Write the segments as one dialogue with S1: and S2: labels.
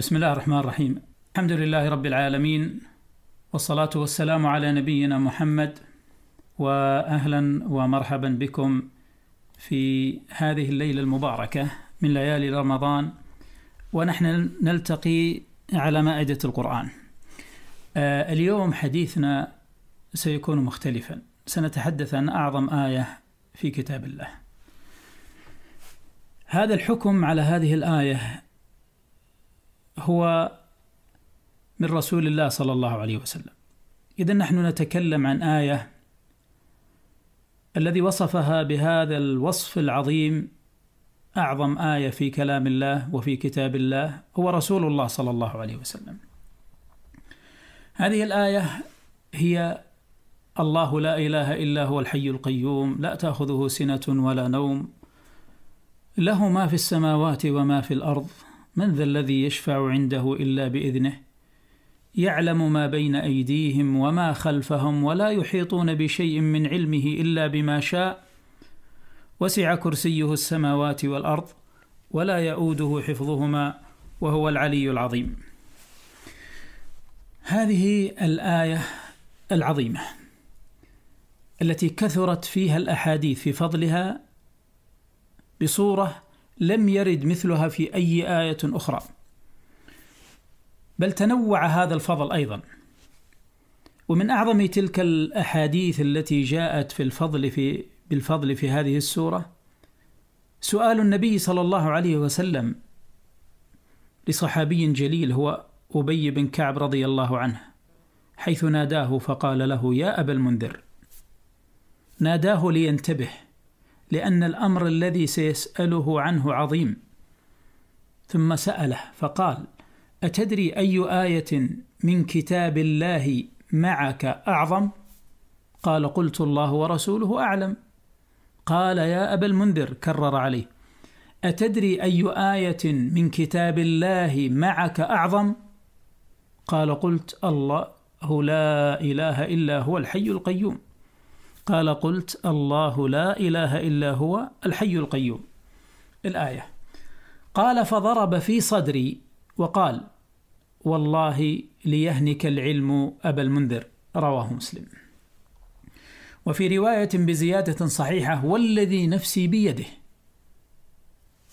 S1: بسم الله الرحمن الرحيم الحمد لله رب العالمين والصلاة والسلام على نبينا محمد وأهلا ومرحبا بكم في هذه الليلة المباركة من ليالي رمضان ونحن نلتقي على مائدة القرآن آه، اليوم حديثنا سيكون مختلفا سنتحدث عن أعظم آية في كتاب الله هذا الحكم على هذه الآية هو من رسول الله صلى الله عليه وسلم إذا نحن نتكلم عن آية الذي وصفها بهذا الوصف العظيم أعظم آية في كلام الله وفي كتاب الله هو رسول الله صلى الله عليه وسلم هذه الآية هي الله لا إله إلا هو الحي القيوم لا تأخذه سنة ولا نوم له ما في السماوات وما في الأرض من ذا الذي يشفع عنده الا باذنه يعلم ما بين ايديهم وما خلفهم ولا يحيطون بشيء من علمه الا بما شاء وسع كرسيه السماوات والارض ولا يئوده حفظهما وهو العلي العظيم هذه الايه العظيمه التي كثرت فيها الاحاديث في فضلها بصوره لم يرد مثلها في أي آية أخرى بل تنوع هذا الفضل أيضا ومن أعظم تلك الأحاديث التي جاءت في الفضل في بالفضل في هذه السورة سؤال النبي صلى الله عليه وسلم لصحابي جليل هو أبي بن كعب رضي الله عنه حيث ناداه فقال له يا أبا المنذر ناداه لينتبه لأن الأمر الذي سيسأله عنه عظيم ثم سأله فقال: أتدري أي آية من كتاب الله معك أعظم؟ قال قلت الله ورسوله أعلم. قال يا أبا المنذر كرر عليه: أتدري أي آية من كتاب الله معك أعظم؟ قال قلت الله لا إله إلا هو الحي القيوم. قال قلت الله لا إله إلا هو الحي القيوم الآية قال فضرب في صدري وقال والله ليهنك العلم أبا المنذر رواه مسلم وفي رواية بزيادة صحيحة والذي نفسي بيده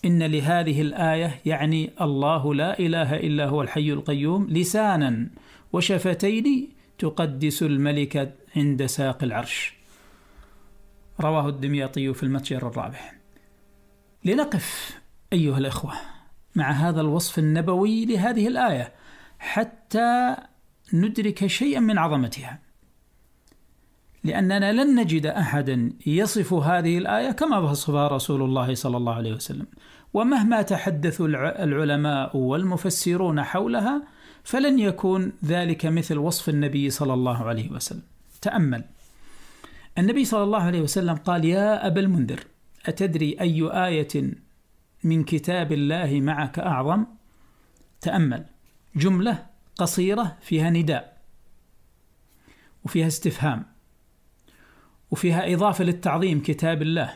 S1: إن لهذه الآية يعني الله لا إله إلا هو الحي القيوم لسانا وشفتين تقدس الملك عند ساق العرش رواه الدمياطي في المتجر الرابح لنقف أيها الأخوة مع هذا الوصف النبوي لهذه الآية حتى ندرك شيئا من عظمتها لأننا لن نجد أحدا يصف هذه الآية كما وصفها رسول الله صلى الله عليه وسلم ومهما تحدث العلماء والمفسرون حولها فلن يكون ذلك مثل وصف النبي صلى الله عليه وسلم تأمل النبي صلى الله عليه وسلم قال يا أبا المنذر أتدري أي آية من كتاب الله معك أعظم تأمل جملة قصيرة فيها نداء وفيها استفهام وفيها إضافة للتعظيم كتاب الله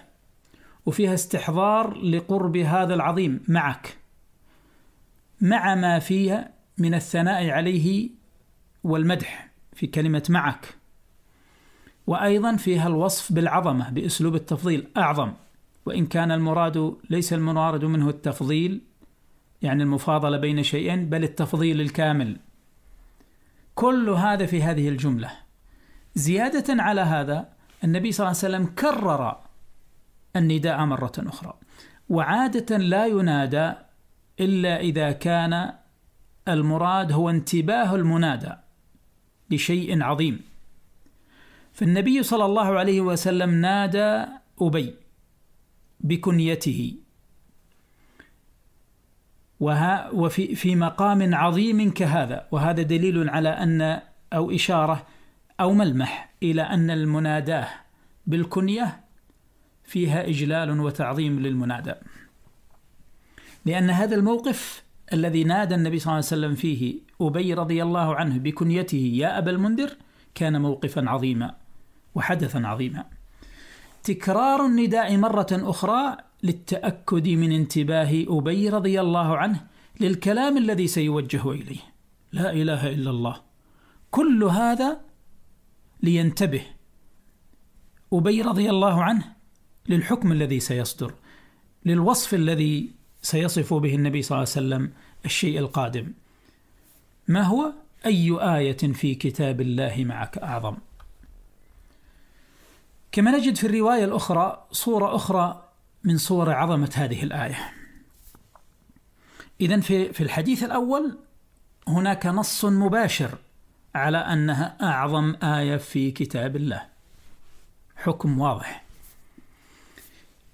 S1: وفيها استحضار لقرب هذا العظيم معك مع ما فيها من الثناء عليه والمدح في كلمة معك وأيضا فيها الوصف بالعظمة بأسلوب التفضيل أعظم وإن كان المراد ليس المراد منه التفضيل يعني المفاضلة بين شيئين بل التفضيل الكامل كل هذا في هذه الجملة زيادة على هذا النبي صلى الله عليه وسلم كرر النداء مرة أخرى وعادة لا ينادى إلا إذا كان المراد هو انتباه المنادى لشيء عظيم فالنبي صلى الله عليه وسلم نادى أبي بكنيته وها وفي في مقام عظيم كهذا وهذا دليل على أن أو إشارة أو ملمح إلى أن المناداه بالكنية فيها إجلال وتعظيم للمنادى لأن هذا الموقف الذي نادى النبي صلى الله عليه وسلم فيه أبي رضي الله عنه بكنيته يا أبا المنذر كان موقفا عظيما وحدثا عظيما. تكرار النداء مرة أخرى للتأكد من انتباه أبي رضي الله عنه للكلام الذي سيوجه إليه لا إله إلا الله كل هذا لينتبه أبي رضي الله عنه للحكم الذي سيصدر للوصف الذي سيصف به النبي صلى الله عليه وسلم الشيء القادم ما هو أي آية في كتاب الله معك أعظم كما نجد في الروايه الاخرى صوره اخرى من صور عظمه هذه الايه. اذا في في الحديث الاول هناك نص مباشر على انها اعظم ايه في كتاب الله. حكم واضح.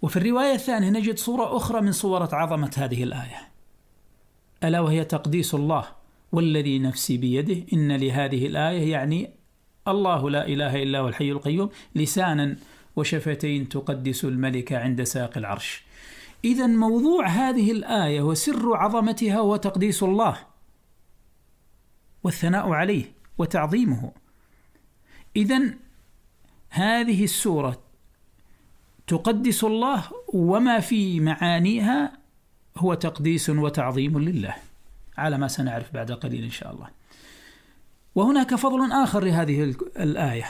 S1: وفي الروايه الثانيه نجد صوره اخرى من صوره عظمه هذه الايه. الا وهي تقديس الله والذي نفسي بيده ان لهذه الايه يعني الله لا إله إلا هو الحي القيوم لسانا وشفتين تقدس الملك عند ساق العرش إذا موضوع هذه الآية وسر عظمتها هو تقديس الله والثناء عليه وتعظيمه إذا هذه السورة تقدس الله وما في معانيها هو تقديس وتعظيم لله على ما سنعرف بعد قليل إن شاء الله وهناك فضل آخر لهذه الآية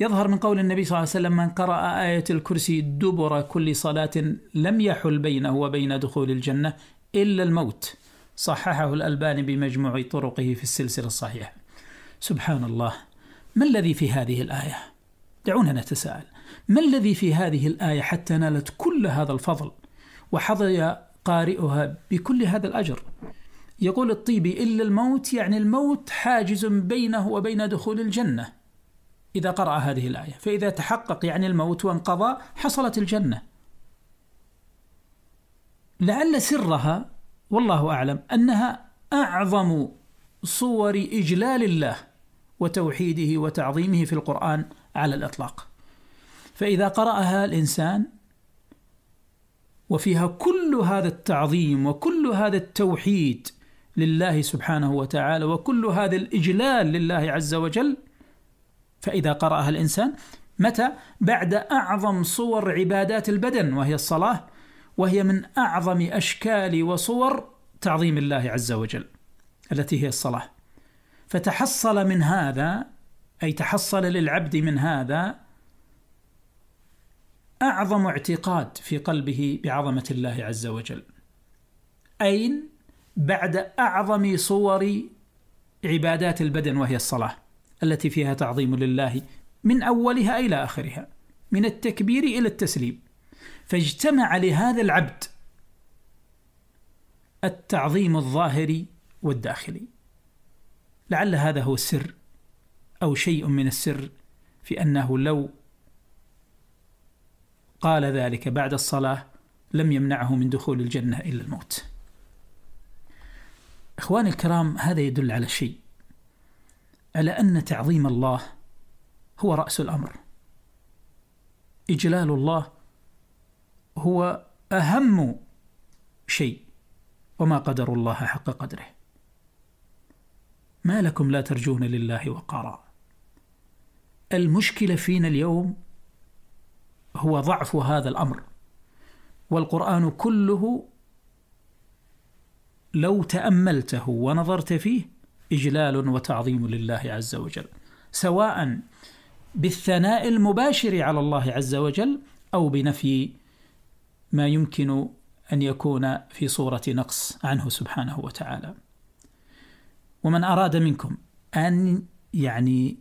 S1: يظهر من قول النبي صلى الله عليه وسلم من قرأ آية الكرسي دبر كل صلاة لم يحل بينه وبين دخول الجنة إلا الموت صححه الألباني بمجموع طرقه في السلسلة الصحيحة سبحان الله ما الذي في هذه الآية؟ دعونا نتساءل ما الذي في هذه الآية حتى نالت كل هذا الفضل وحظي قارئها بكل هذا الأجر يقول الطيبي إلا الموت يعني الموت حاجز بينه وبين دخول الجنة إذا قرأ هذه الآية فإذا تحقق يعني الموت وانقضى حصلت الجنة لعل سرها والله أعلم أنها أعظم صور إجلال الله وتوحيده وتعظيمه في القرآن على الإطلاق فإذا قرأها الإنسان وفيها كل هذا التعظيم وكل هذا التوحيد لله سبحانه وتعالى وكل هذا الإجلال لله عز وجل فإذا قرأها الإنسان متى؟ بعد أعظم صور عبادات البدن وهي الصلاة وهي من أعظم أشكال وصور تعظيم الله عز وجل التي هي الصلاة فتحصل من هذا أي تحصل للعبد من هذا أعظم اعتقاد في قلبه بعظمة الله عز وجل أين بعد اعظم صور عبادات البدن وهي الصلاه التي فيها تعظيم لله من اولها الى اخرها من التكبير الى التسليم فاجتمع لهذا العبد التعظيم الظاهري والداخلي لعل هذا هو السر او شيء من السر في انه لو قال ذلك بعد الصلاه لم يمنعه من دخول الجنه الا الموت اخواني الكرام هذا يدل على شيء على ان تعظيم الله هو راس الامر اجلال الله هو اهم شيء وما قدر الله حق قدره ما لكم لا ترجون لله وقارا المشكله فينا اليوم هو ضعف هذا الامر والقران كله لو تأملته ونظرت فيه إجلال وتعظيم لله عز وجل سواء بالثناء المباشر على الله عز وجل أو بنفي ما يمكن أن يكون في صورة نقص عنه سبحانه وتعالى ومن أراد منكم أن يعني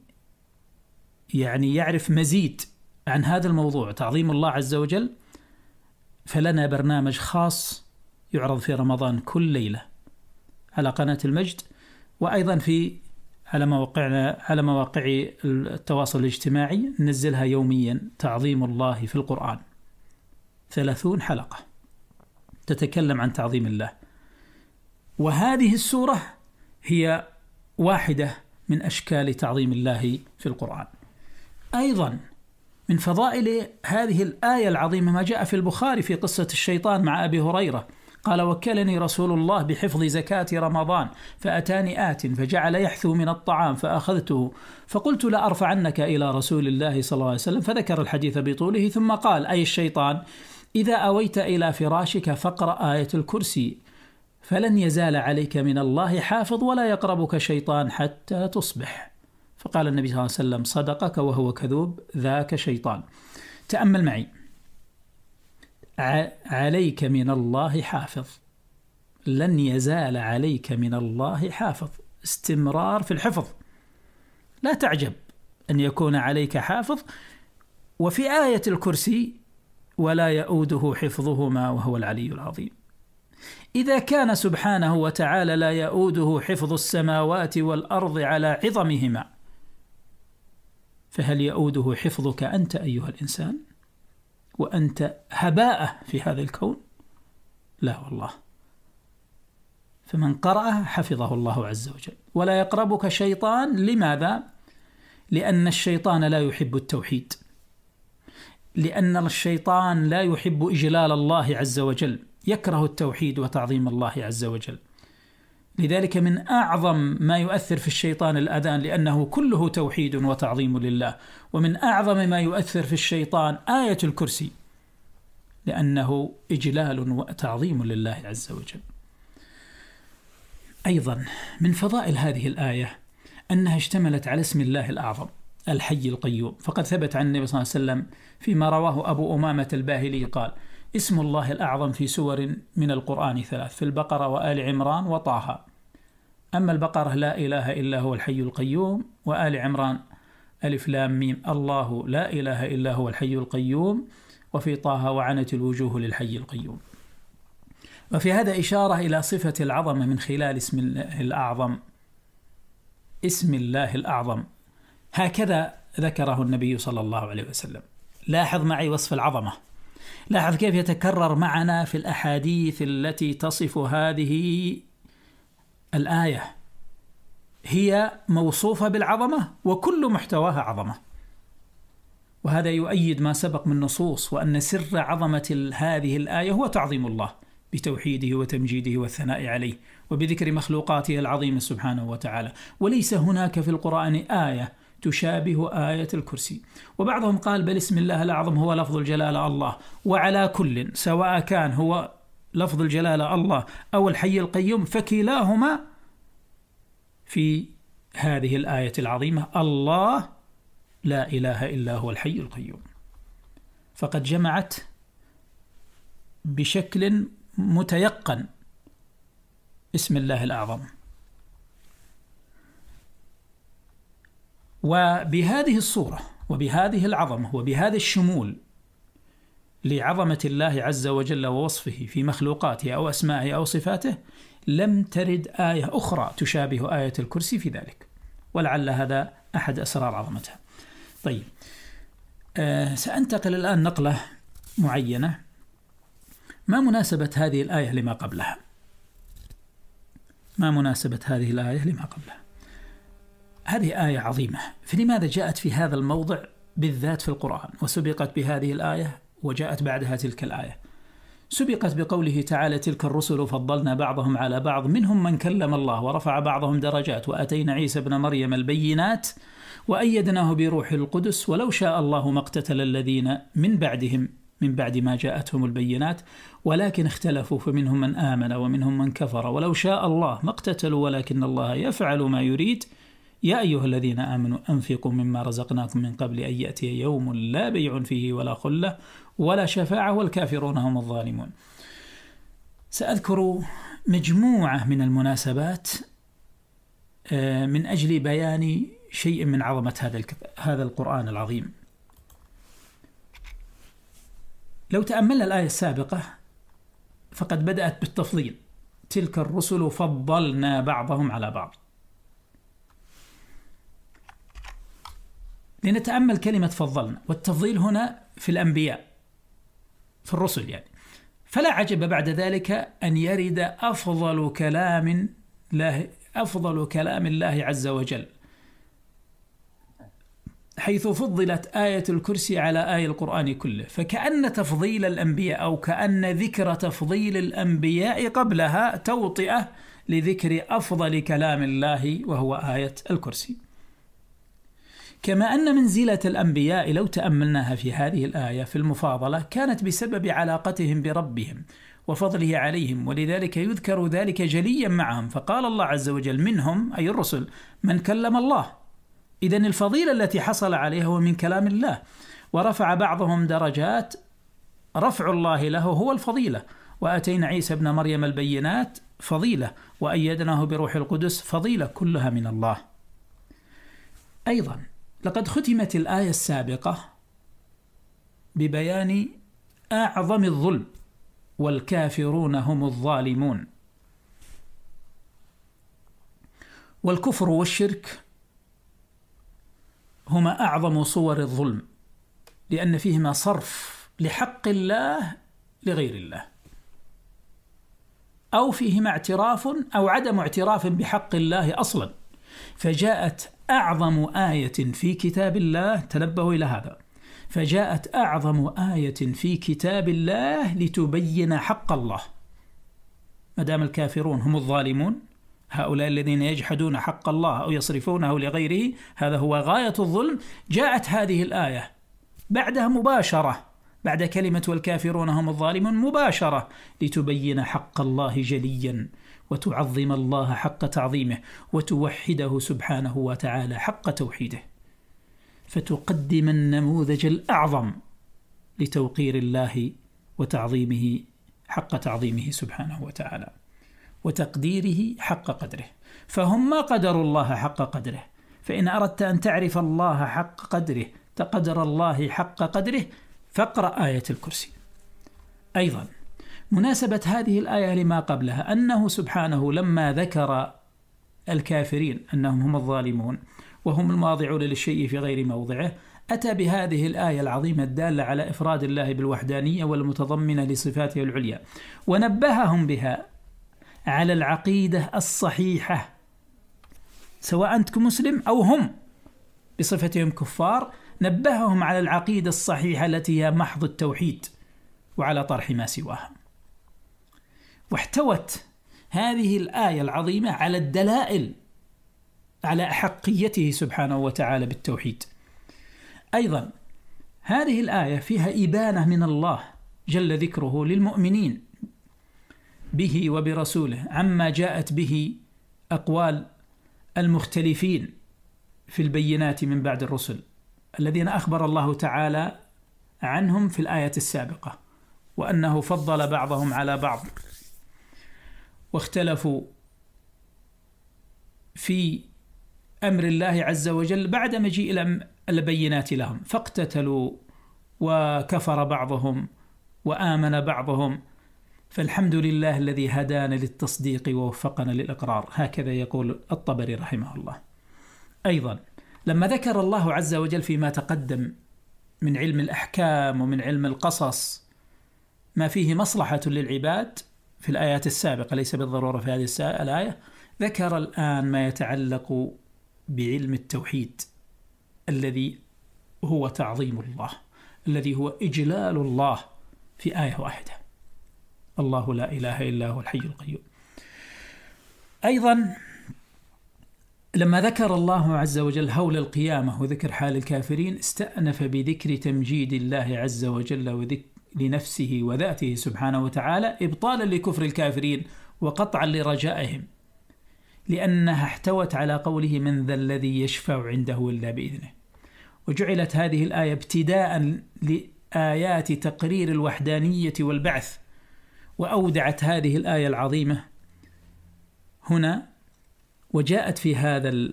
S1: يعني يعرف مزيد عن هذا الموضوع تعظيم الله عز وجل فلنا برنامج خاص يعرض في رمضان كل ليلة على قناة المجد وأيضا في على مواقعنا على مواقع التواصل الاجتماعي ننزلها يوميا تعظيم الله في القرآن ثلاثون حلقة تتكلم عن تعظيم الله وهذه السورة هي واحدة من أشكال تعظيم الله في القرآن أيضا من فضائل هذه الآية العظيمة ما جاء في البخاري في قصة الشيطان مع أبي هريرة قال وكلني رسول الله بحفظ زكاة رمضان فأتاني آت فجعل يحثو من الطعام فأخذته فقلت لأرفعنك إلى رسول الله صلى الله عليه وسلم فذكر الحديث بطوله ثم قال أي الشيطان إذا أويت إلى فراشك فاقرأ آية الكرسي فلن يزال عليك من الله حافظ ولا يقربك شيطان حتى تصبح فقال النبي صلى الله عليه وسلم صدقك وهو كذوب ذاك شيطان تأمل معي عليك من الله حافظ لن يزال عليك من الله حافظ استمرار في الحفظ لا تعجب أن يكون عليك حافظ وفي آية الكرسي ولا يؤوده حفظهما وهو العلي العظيم إذا كان سبحانه وتعالى لا يؤوده حفظ السماوات والأرض على عظمهما فهل يؤوده حفظك أنت أيها الإنسان؟ وأنت هباءه في هذا الكون لا والله فمن قرأه حفظه الله عز وجل ولا يقربك شيطان لماذا؟ لأن الشيطان لا يحب التوحيد لأن الشيطان لا يحب إجلال الله عز وجل يكره التوحيد وتعظيم الله عز وجل لذلك من اعظم ما يؤثر في الشيطان الاذان لانه كله توحيد وتعظيم لله ومن اعظم ما يؤثر في الشيطان ايه الكرسي لانه اجلال وتعظيم لله عز وجل ايضا من فضائل هذه الايه انها اشتملت على اسم الله الاعظم الحي القيوم فقد ثبت عن النبي صلى الله عليه وسلم فيما رواه ابو امامه الباهلي قال اسم الله الأعظم في سور من القرآن ثلاث في البقرة وآل عمران وطه أما البقرة لا إله إلا هو الحي القيوم وآل عمران ألف لام ميم الله لا إله إلا هو الحي القيوم وفي طه وعنت الوجوه للحي القيوم وفي هذا إشارة إلى صفة العظمة من خلال اسم الله الأعظم اسم الله الأعظم هكذا ذكره النبي صلى الله عليه وسلم لاحظ معي وصف العظمة لاحظ كيف يتكرر معنا في الأحاديث التي تصف هذه الآية هي موصوفة بالعظمة وكل محتواها عظمة وهذا يؤيد ما سبق من نصوص وأن سر عظمة هذه الآية هو تعظيم الله بتوحيده وتمجيده والثناء عليه وبذكر مخلوقاته العظيمة سبحانه وتعالى وليس هناك في القرآن آية تشابه آية الكرسي وبعضهم قال بل اسم الله الأعظم هو لفظ الجلالة الله وعلى كل سواء كان هو لفظ الجلاله الله او الحي القيوم فكلاهما في هذه الايه العظيمه الله لا اله الا هو الحي القيوم فقد جمعت بشكل متيقن اسم الله الاعظم وبهذه الصوره وبهذه العظمه وبهذا الشمول لعظمة الله عز وجل ووصفه في مخلوقاته أو أسمائه أو صفاته لم ترد آية أخرى تشابه آية الكرسي في ذلك ولعل هذا أحد أسرار عظمتها طيب آه سأنتقل الآن نقلة معينة ما مناسبة هذه الآية لما قبلها ما مناسبة هذه الآية لما قبلها هذه آية عظيمة فلماذا جاءت في هذا الموضع بالذات في القرآن وسبقت بهذه الآية وجاءت بعدها تلك الآية سبقت بقوله تعالى تلك الرسل فضلنا بعضهم على بعض منهم من كلم الله ورفع بعضهم درجات واتينا عيسى ابن مريم البينات وايدناه بروح القدس ولو شاء الله ما اقتتل الذين من بعدهم من بعد ما جاءتهم البينات ولكن اختلفوا فمنهم من امن ومنهم من كفر ولو شاء الله ما اقتتلوا ولكن الله يفعل ما يريد يا أيها الذين آمنوا أنفقوا مما رزقناكم من قبل أن يأتي يوم لا بيع فيه ولا خلة ولا شفاعة والكافرون هم الظالمون. سأذكر مجموعة من المناسبات آه، من أجل بيان شيء من عظمة هذا هذا القرآن العظيم. لو تأملنا الآية السابقة فقد بدأت بالتفضيل تلك الرسل فضلنا بعضهم على بعض لنتامل كلمه فضلنا والتفضيل هنا في الانبياء في الرسل يعني فلا عجب بعد ذلك ان يرد افضل كلام الله افضل كلام الله عز وجل حيث فضلت آية الكرسي على آية القرآن كله، فكأن تفضيل الأنبياء أو كأن ذكر تفضيل الأنبياء قبلها توطئة لذكر أفضل كلام الله وهو آية الكرسي. كما أن منزلة الأنبياء لو تأملناها في هذه الآية في المفاضلة كانت بسبب علاقتهم بربهم وفضله عليهم ولذلك يذكر ذلك جليا معهم فقال الله عز وجل منهم أي الرسل من كلم الله إذا الفضيلة التي حصل عليها هو من كلام الله ورفع بعضهم درجات رفع الله له هو الفضيلة وأتينا عيسى ابن مريم البينات فضيلة وأيدناه بروح القدس فضيلة كلها من الله أيضا لقد ختمت الآية السابقة ببيان أعظم الظلم والكافرون هم الظالمون والكفر والشرك هما أعظم صور الظلم لأن فيهما صرف لحق الله لغير الله أو فيهما اعتراف أو عدم اعتراف بحق الله أصلا فجاءت أعظم آية في كتاب الله تنبهوا إلى هذا فجاءت أعظم آية في كتاب الله لتبين حق الله ما دام الكافرون هم الظالمون هؤلاء الذين يجحدون حق الله أو يصرفونه لغيره هذا هو غاية الظلم جاءت هذه الآية بعدها مباشرة بعد كلمة والكافرون هم الظالمون مباشرة لتبين حق الله جليا وتعظم الله حق تعظيمه وتوحده سبحانه وتعالى حق توحيده فتقدم النموذج الأعظم لتوقير الله وتعظيمه حق تعظيمه سبحانه وتعالى وتقديره حق قدره فهم ما قدروا الله حق قدره فإن أردت أن تعرف الله حق قدره تقدر الله حق قدره فاقرأ آية الكرسي أيضا مناسبة هذه الآية لما قبلها أنه سبحانه لما ذكر الكافرين أنهم هم الظالمون وهم الماضعون للشيء في غير موضعه أتى بهذه الآية العظيمة الدالة على إفراد الله بالوحدانية والمتضمنة لصفاته العليا ونبههم بها على العقيدة الصحيحة سواء أنت كمسلم أو هم بصفتهم كفار نبههم على العقيدة الصحيحة التي هي محض التوحيد وعلى طرح ما سواها واحتوت هذه الآية العظيمة على الدلائل على أحقيته سبحانه وتعالى بالتوحيد. أيضا هذه الآية فيها إبانة من الله جل ذكره للمؤمنين به وبرسوله عما جاءت به أقوال المختلفين في البينات من بعد الرسل الذين أخبر الله تعالى عنهم في الآية السابقة وأنه فضل بعضهم على بعض واختلفوا في امر الله عز وجل بعد مجيء البينات لهم فاقتتلوا وكفر بعضهم وامن بعضهم فالحمد لله الذي هدانا للتصديق ووفقنا للاقرار هكذا يقول الطبري رحمه الله ايضا لما ذكر الله عز وجل فيما تقدم من علم الاحكام ومن علم القصص ما فيه مصلحه للعباد في الآيات السابقة ليس بالضرورة في هذه الآية ذكر الآن ما يتعلق بعلم التوحيد الذي هو تعظيم الله الذي هو إجلال الله في آية واحدة الله لا إله إلا هو الحي القيوم أيضا لما ذكر الله عز وجل هول القيامة وذكر حال الكافرين استأنف بذكر تمجيد الله عز وجل وذكر لنفسه وذاته سبحانه وتعالى ابطالا لكفر الكافرين وقطعا لرجائهم لانها احتوت على قوله من ذا الذي يشفع عنده الا باذنه وجعلت هذه الايه ابتداء لايات تقرير الوحدانيه والبعث واودعت هذه الايه العظيمه هنا وجاءت في هذا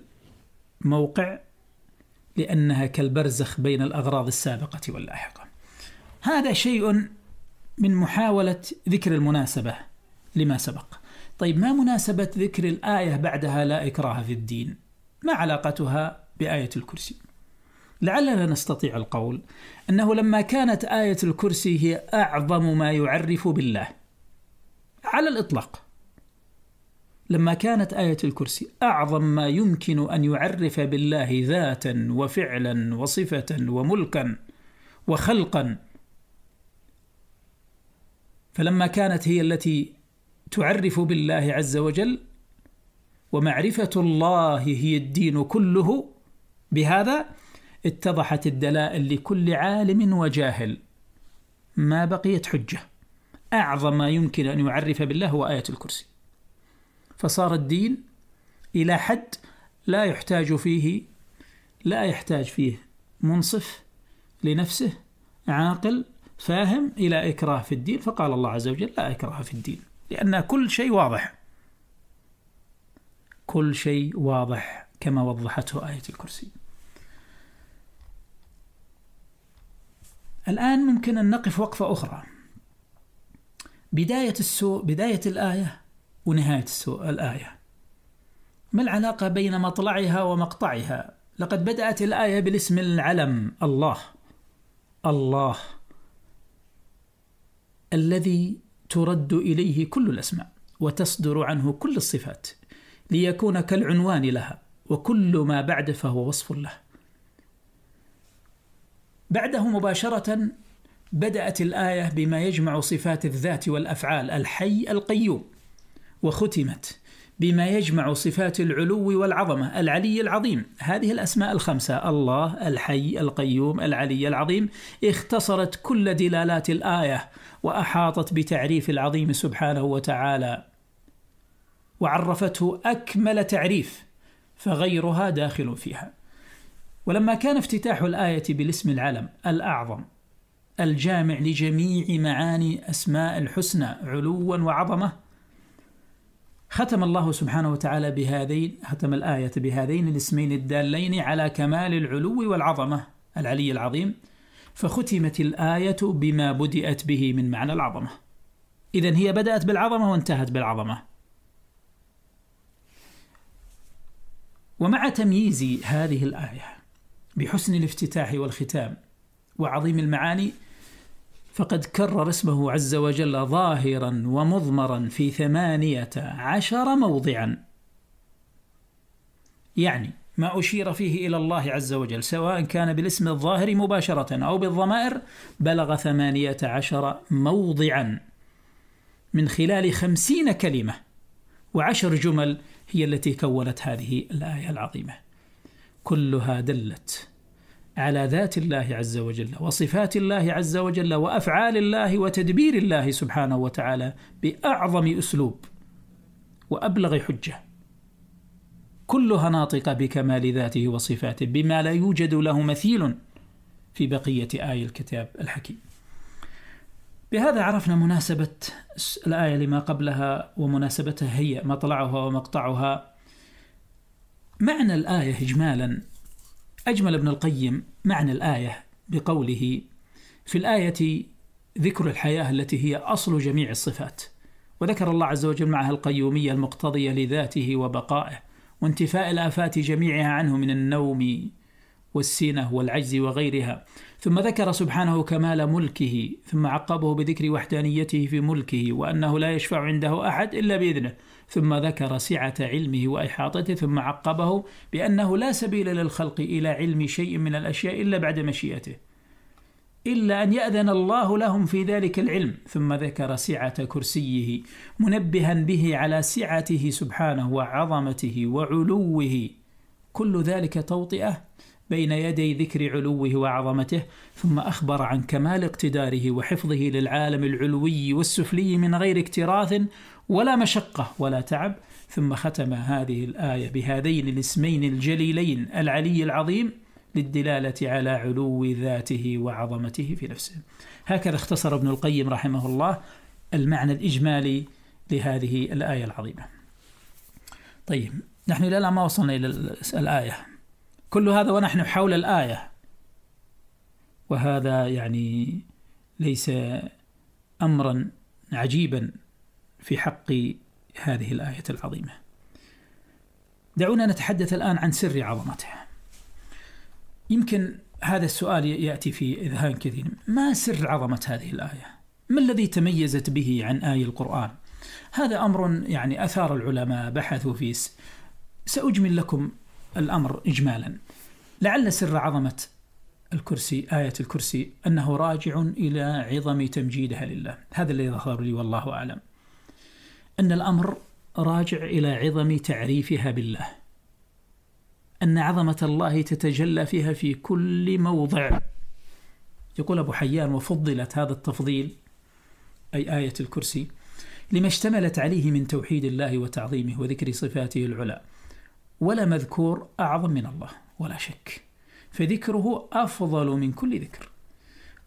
S1: الموقع لانها كالبرزخ بين الاغراض السابقه واللاحقه هذا شيء من محاولة ذكر المناسبة لما سبق طيب ما مناسبة ذكر الآية بعدها لا إكراه في الدين ما علاقتها بآية الكرسي لعلنا نستطيع القول أنه لما كانت آية الكرسي هي أعظم ما يعرف بالله على الإطلاق لما كانت آية الكرسي أعظم ما يمكن أن يعرف بالله ذاتا وفعلا وصفة وملكا وخلقا فلما كانت هي التي تعرف بالله عز وجل ومعرفة الله هي الدين كله بهذا اتضحت الدلائل لكل عالم وجاهل ما بقيت حجة أعظم ما يمكن أن يعرف بالله هو آية الكرسي فصار الدين إلى حد لا يحتاج فيه لا يحتاج فيه منصف لنفسه عاقل فاهم إلى إكراه في الدين فقال الله عز وجل لا إكراه في الدين لأن كل شيء واضح كل شيء واضح كما وضحته آية الكرسي الآن ممكن أن نقف وقفة أخرى بداية السوء بداية الآية ونهاية السوء الآية ما العلاقة بين مطلعها ومقطعها؟ لقد بدأت الآية بالاسم العلم الله الله الذي ترد اليه كل الاسماء وتصدر عنه كل الصفات ليكون كالعنوان لها وكل ما بعد فهو وصف له بعده مباشره بدات الايه بما يجمع صفات الذات والافعال الحي القيوم وختمت بما يجمع صفات العلو والعظمة العلي العظيم هذه الأسماء الخمسة الله الحي القيوم العلي العظيم اختصرت كل دلالات الآية وأحاطت بتعريف العظيم سبحانه وتعالى وعرفته أكمل تعريف فغيرها داخل فيها ولما كان افتتاح الآية بالاسم العلم الأعظم الجامع لجميع معاني أسماء الحسنى علوا وعظمة ختم الله سبحانه وتعالى بهذين ختم الآية بهذين الاسمين الدالين على كمال العلو والعظمة العلي العظيم فختمت الآية بما بدأت به من معنى العظمة إذا هي بدأت بالعظمة وانتهت بالعظمة ومع تمييز هذه الآية بحسن الافتتاح والختام وعظيم المعاني فقد كرر اسمه عز وجل ظاهرا ومضمرا في ثمانية عشر موضعا يعني ما أشير فيه إلى الله عز وجل سواء كان بالاسم الظاهر مباشرة أو بالضمائر بلغ ثمانية عشر موضعا من خلال خمسين كلمة وعشر جمل هي التي كونت هذه الآية العظيمة كلها دلت على ذات الله عز وجل وصفات الله عز وجل وافعال الله وتدبير الله سبحانه وتعالى باعظم اسلوب وابلغ حجه كلها ناطقه بكمال ذاته وصفاته بما لا يوجد له مثيل في بقيه اي الكتاب الحكيم بهذا عرفنا مناسبة الآية لما قبلها ومناسبتها هي مطلعها ومقطعها معنى الآية إجمالا أجمل ابن القيم معنى الآية بقوله في الآية ذكر الحياة التي هي أصل جميع الصفات وذكر الله عز وجل معها القيومية المقتضية لذاته وبقائه وانتفاء الآفات جميعها عنه من النوم والسينة والعجز وغيرها ثم ذكر سبحانه كمال ملكه ثم عقبه بذكر وحدانيته في ملكه وأنه لا يشفع عنده أحد إلا بإذنه ثم ذكر سعة علمه وإحاطته ثم عقبه بأنه لا سبيل للخلق إلى علم شيء من الأشياء إلا بعد مشيئته إلا أن يأذن الله لهم في ذلك العلم ثم ذكر سعة كرسيه منبها به على سعته سبحانه وعظمته وعلوه كل ذلك توطئة بين يدي ذكر علوه وعظمته ثم أخبر عن كمال اقتداره وحفظه للعالم العلوي والسفلي من غير اكتراث ولا مشقة ولا تعب ثم ختم هذه الآية بهذين الاسمين الجليلين العلي العظيم للدلالة على علو ذاته وعظمته في نفسه هكذا اختصر ابن القيم رحمه الله المعنى الإجمالي لهذه الآية العظيمة طيب نحن إلى الآن ما وصلنا إلى الآية كل هذا ونحن حول الآية وهذا يعني ليس أمرا عجيبا في حق هذه الآية العظيمة. دعونا نتحدث الآن عن سر عظمتها. يمكن هذا السؤال يأتي في إذهان كثير، ما سر عظمة هذه الآية؟ ما الذي تميزت به عن آي القرآن؟ هذا أمر يعني أثار العلماء بحثوا فيه. سأجمل لكم الأمر إجمالا. لعل سر عظمة الكرسي آية الكرسي أنه راجع إلى عظم تمجيدها لله هذا الذي ظهر لي والله أعلم أن الأمر راجع إلى عظم تعريفها بالله أن عظمة الله تتجلى فيها في كل موضع يقول أبو حيان وفضلت هذا التفضيل أي آية الكرسي لما اشتملت عليه من توحيد الله وتعظيمه وذكر صفاته العلى ولا مذكور أعظم من الله ولا شك فذكره أفضل من كل ذكر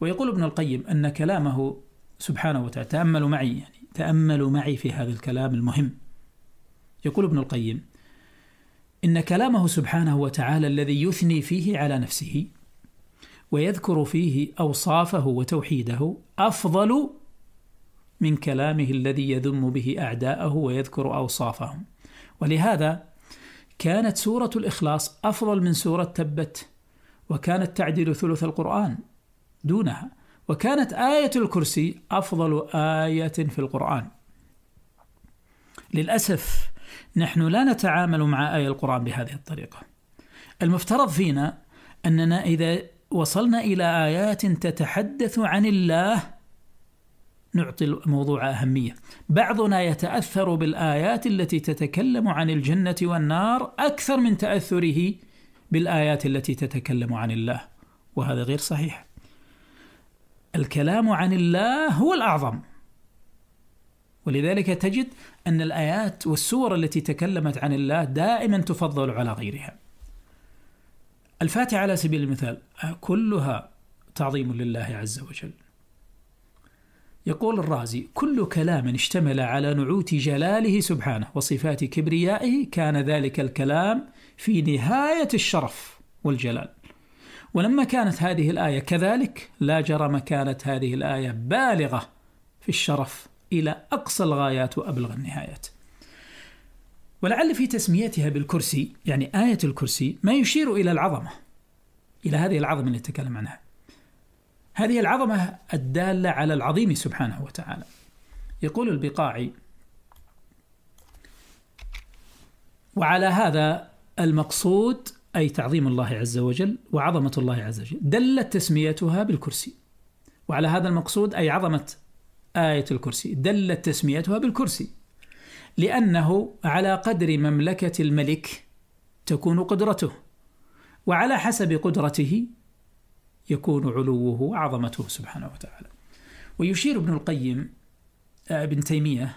S1: ويقول ابن القيم أن كلامه سبحانه وتعالى تأملوا معي يعني تأملوا معي في هذا الكلام المهم. يقول ابن القيم: إن كلامه سبحانه وتعالى الذي يثني فيه على نفسه ويذكر فيه أوصافه وتوحيده أفضل من كلامه الذي يذم به أعداءه ويذكر أوصافهم. ولهذا كانت سورة الإخلاص أفضل من سورة تبت وكانت تعدل ثلث القرآن دونها وكانت آية الكرسي أفضل آية في القرآن. للأسف نحن لا نتعامل مع آية القرآن بهذه الطريقة. المفترض فينا أننا إذا وصلنا إلى آيات تتحدث عن الله نعطي الموضوع أهمية. بعضنا يتأثر بالآيات التي تتكلم عن الجنة والنار أكثر من تأثره بالآيات التي تتكلم عن الله، وهذا غير صحيح. الكلام عن الله هو الأعظم ولذلك تجد أن الآيات والسور التي تكلمت عن الله دائما تفضل على غيرها الفاتحة على سبيل المثال كلها تعظيم لله عز وجل يقول الرازي كل كلام اشتمل على نعوت جلاله سبحانه وصفات كبريائه كان ذلك الكلام في نهاية الشرف والجلال ولما كانت هذه الآية كذلك لا جرم كانت هذه الآية بالغة في الشرف إلى أقصى الغايات وأبلغ النهايات. ولعل في تسميتها بالكرسي يعني آية الكرسي ما يشير إلى العظمة إلى هذه العظمة اللي تكلم عنها. هذه العظمة الدالة على العظيم سبحانه وتعالى. يقول البقاعي: وعلى هذا المقصود أي تعظيم الله عز وجل وعظمة الله عز وجل دلت تسميتها بالكرسي وعلى هذا المقصود أي عظمة آية الكرسي دلت تسميتها بالكرسي لأنه على قدر مملكة الملك تكون قدرته وعلى حسب قدرته يكون علوه وعظمته سبحانه وتعالى ويشير ابن القيم آه، ابن تيمية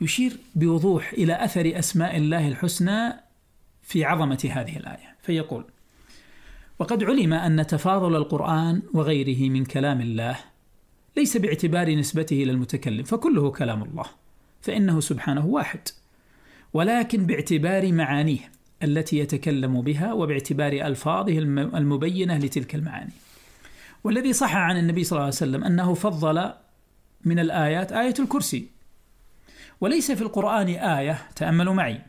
S1: يشير بوضوح إلى أثر أسماء الله الحسنى في عظمة هذه الآية فيقول وقد علم أن تفاضل القرآن وغيره من كلام الله ليس باعتبار نسبته إلى المتكلم فكله كلام الله فإنه سبحانه واحد ولكن باعتبار معانيه التي يتكلم بها وباعتبار ألفاظه المبينة لتلك المعاني والذي صح عن النبي صلى الله عليه وسلم أنه فضل من الآيات آية الكرسي وليس في القرآن آية تأملوا معي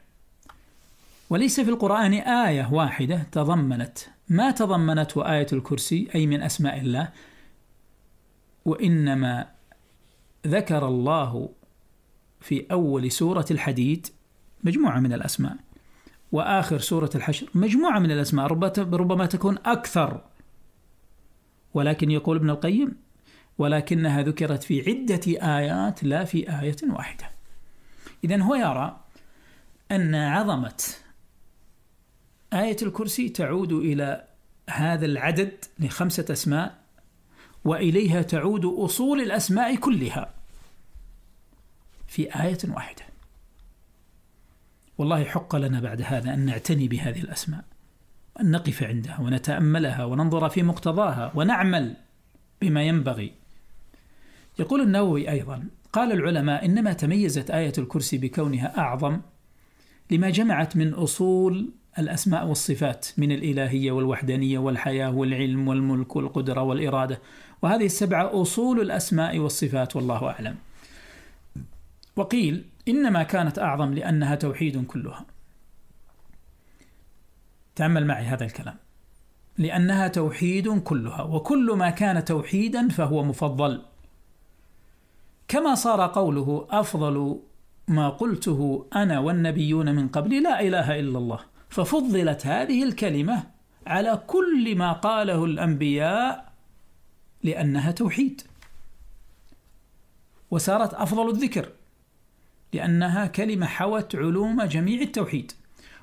S1: وليس في القرآن آية واحدة تضمنت ما تضمنت آية الكرسي أي من أسماء الله وإنما ذكر الله في أول سورة الحديد مجموعة من الأسماء وآخر سورة الحشر مجموعة من الأسماء ربما تكون أكثر ولكن يقول ابن القيم ولكنها ذكرت في عدة آيات لا في آية واحدة إذا هو يرى أن عظمة آية الكرسي تعود إلى هذا العدد لخمسة أسماء وإليها تعود أصول الأسماء كلها في آية واحدة والله حق لنا بعد هذا أن نعتني بهذه الأسماء أن نقف عندها ونتأملها وننظر في مقتضاها ونعمل بما ينبغي يقول النووي أيضا قال العلماء إنما تميزت آية الكرسي بكونها أعظم لما جمعت من أصول الأسماء والصفات من الإلهية والوحدانية والحياة والعلم والملك والقدرة والإرادة وهذه السبعة أصول الأسماء والصفات والله أعلم وقيل إنما كانت أعظم لأنها توحيد كلها تعمل معي هذا الكلام لأنها توحيد كلها وكل ما كان توحيدا فهو مفضل كما صار قوله أفضل ما قلته أنا والنبيون من قبلي لا إله إلا الله ففضلت هذه الكلمة على كل ما قاله الأنبياء لأنها توحيد وصارت أفضل الذكر لأنها كلمة حوت علوم جميع التوحيد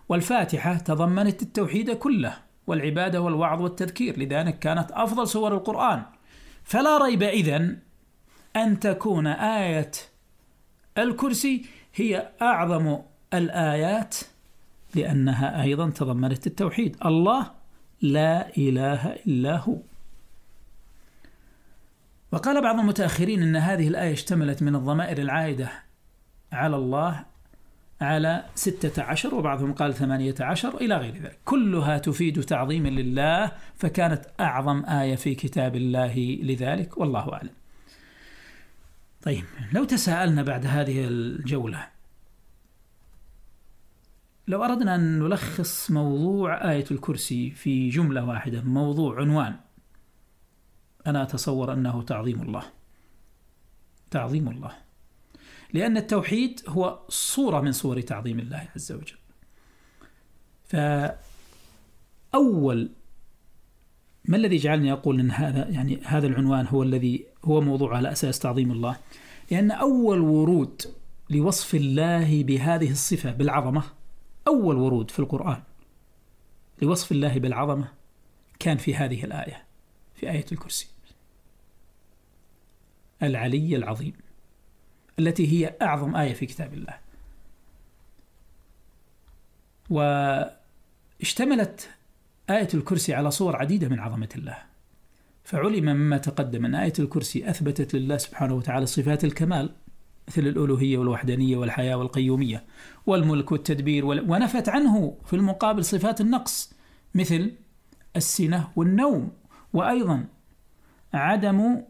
S1: والفاتحة تضمنت التوحيد كله والعبادة والوعظ والتذكير لذلك كانت أفضل سور القرآن فلا ريب إذن أن تكون آية الكرسي هي أعظم الآيات لأنها أيضا تضمنت التوحيد الله لا إله إلا هو وقال بعض المتأخرين أن هذه الآية اشتملت من الضمائر العائدة على الله على ستة عشر وبعضهم قال ثمانية عشر إلى غير ذلك كلها تفيد تعظيم لله فكانت أعظم آية في كتاب الله لذلك والله أعلم طيب لو تساءلنا بعد هذه الجولة لو أردنا أن نلخص موضوع آية الكرسي في جملة واحدة موضوع عنوان أنا أتصور أنه تعظيم الله تعظيم الله لأن التوحيد هو صورة من صور تعظيم الله عز وجل فأول ما الذي جعلني أقول أن هذا يعني هذا العنوان هو الذي هو موضوع على أساس تعظيم الله لأن أول ورود لوصف الله بهذه الصفة بالعظمة أول ورود في القرآن لوصف الله بالعظمة كان في هذه الآية في آية الكرسي العلي العظيم التي هي أعظم آية في كتاب الله واشتملت آية الكرسي على صور عديدة من عظمة الله فعلم مما تقدم أن آية الكرسي أثبتت لله سبحانه وتعالى صفات الكمال مثل الألوهية والوحدانية والحياة والقيومية والملك والتدبير ونفت عنه في المقابل صفات النقص مثل السنة والنوم وأيضا عدم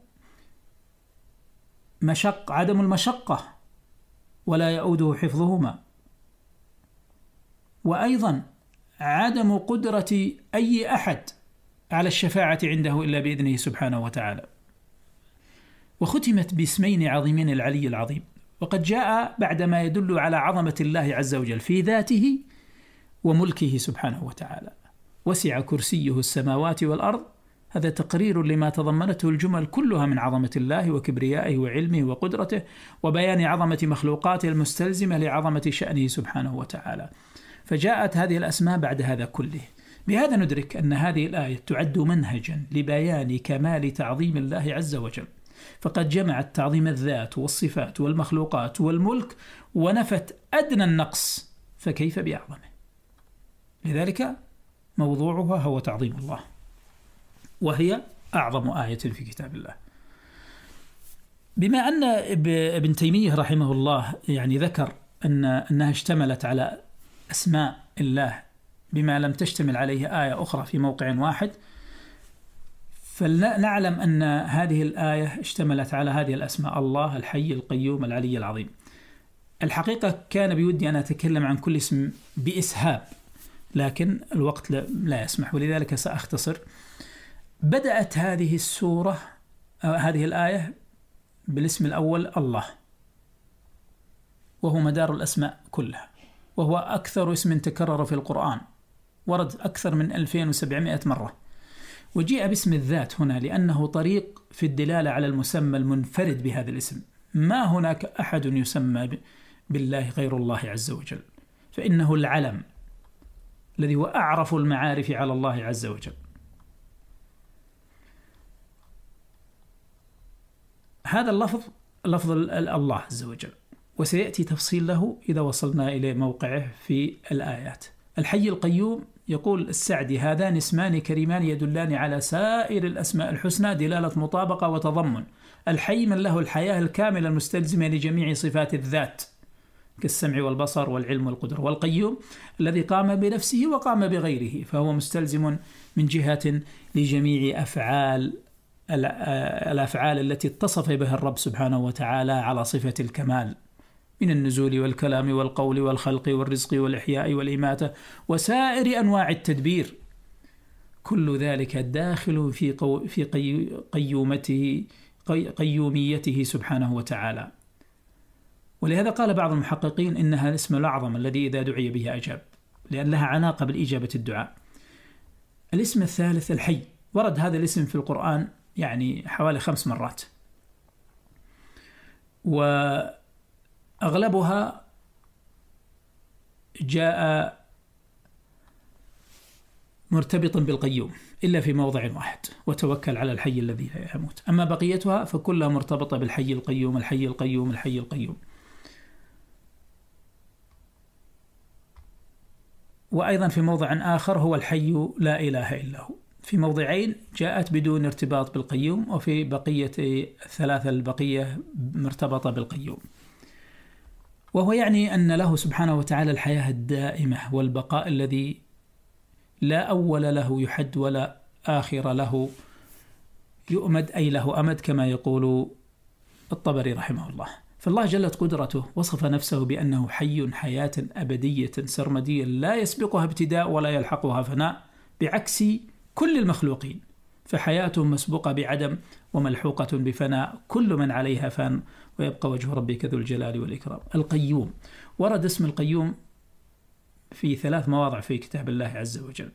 S1: مشق عدم المشقة ولا يؤوده حفظهما وأيضا عدم قدرة أي أحد على الشفاعة عنده إلا بإذنه سبحانه وتعالى وختمت باسمين عظيمين العلي العظيم وقد جاء بعدما يدل على عظمة الله عز وجل في ذاته وملكه سبحانه وتعالى وسع كرسيه السماوات والأرض هذا تقرير لما تضمنته الجمل كلها من عظمة الله وكبريائه وعلمه وقدرته وبيان عظمة مخلوقاته المستلزمة لعظمة شأنه سبحانه وتعالى فجاءت هذه الأسماء بعد هذا كله بهذا ندرك أن هذه الآية تعد منهجا لبيان كمال تعظيم الله عز وجل فقد جمعت تعظيم الذات والصفات والمخلوقات والملك ونفت أدنى النقص فكيف بأعظمه لذلك موضوعها هو تعظيم الله وهي أعظم آية في كتاب الله بما أن ابن تيمية رحمه الله يعني ذكر أن أنها اشتملت على أسماء الله بما لم تشتمل عليه آية أخرى في موقع واحد فلنعلم أن هذه الآية اشتملت على هذه الأسماء الله الحي القيوم العلي العظيم الحقيقة كان بودي أن أتكلم عن كل اسم بإسهاب لكن الوقت لا يسمح ولذلك سأختصر بدأت هذه السورة آه، هذه الآية بالاسم الأول الله وهو مدار الأسماء كلها وهو أكثر اسم تكرر في القرآن ورد أكثر من 2700 مرة وجيء باسم الذات هنا لأنه طريق في الدلالة على المسمى المنفرد بهذا الاسم ما هناك أحد يسمى بالله غير الله عز وجل فإنه العلم الذي هو أعرف المعارف على الله عز وجل هذا اللفظ لفظ الله عز وجل وسيأتي تفصيل له إذا وصلنا إلى موقعه في الآيات الحي القيوم يقول السعدي هذان اسمان كريمان يدلان على سائر الأسماء الحسنى دلالة مطابقة وتضمن الحي من له الحياة الكاملة المستلزمة لجميع صفات الذات كالسمع والبصر والعلم والقدر والقيوم الذي قام بنفسه وقام بغيره فهو مستلزم من جهة لجميع أفعال آه، الأفعال التي اتصف بها الرب سبحانه وتعالى على صفة الكمال من النزول والكلام والقول والخلق والرزق والإحياء والإماتة وسائر أنواع التدبير كل ذلك داخل في, قو في قي قيومته قي قيوميته سبحانه وتعالى ولهذا قال بعض المحققين إنها الاسم الأعظم الذي إذا دعي به أجاب لأن لها علاقة بالإجابة الدعاء الاسم الثالث الحي ورد هذا الاسم في القرآن يعني حوالي خمس مرات و أغلبها جاء مرتبطا بالقيوم إلا في موضع واحد وتوكل على الحي الذي لا يموت أما بقيتها فكلها مرتبطة بالحي القيوم الحي القيوم الحي القيوم وأيضا في موضع آخر هو الحي لا إله إلا هو في موضعين جاءت بدون ارتباط بالقيوم وفي بقية الثلاثة البقية مرتبطة بالقيوم وهو يعني أن له سبحانه وتعالى الحياة الدائمة والبقاء الذي لا أول له يحد ولا آخر له يؤمد أي له أمد كما يقول الطبري رحمه الله فالله جلت قدرته وصف نفسه بأنه حي حياة أبدية سرمدية لا يسبقها ابتداء ولا يلحقها فناء بعكس كل المخلوقين فحياتهم مسبوقة بعدم وملحوقة بفناء كل من عليها فان ويبقى وجه ربك ذو الجلال والإكرام القيوم ورد اسم القيوم في ثلاث مواضع في كتاب الله عز وجل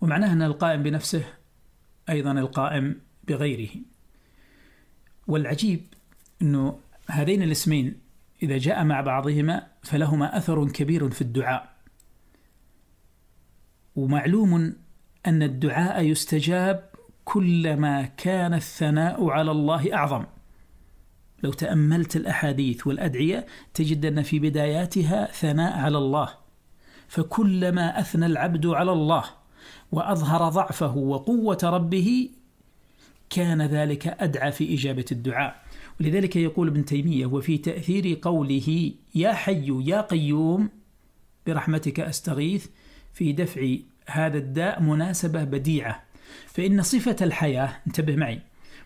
S1: ومعناه أن القائم بنفسه أيضا القائم بغيره والعجيب أنه هذين الاسمين إذا جاء مع بعضهما فلهما أثر كبير في الدعاء ومعلوم أن الدعاء يستجاب كلما كان الثناء على الله أعظم لو تأملت الأحاديث والأدعية تجد أن في بداياتها ثناء على الله فكلما أثنى العبد على الله وأظهر ضعفه وقوة ربه كان ذلك أدعى في إجابة الدعاء ولذلك يقول ابن تيمية وفي تأثير قوله يا حي يا قيوم برحمتك أستغيث في دفع هذا الداء مناسبة بديعة فإن صفة الحياة انتبه معي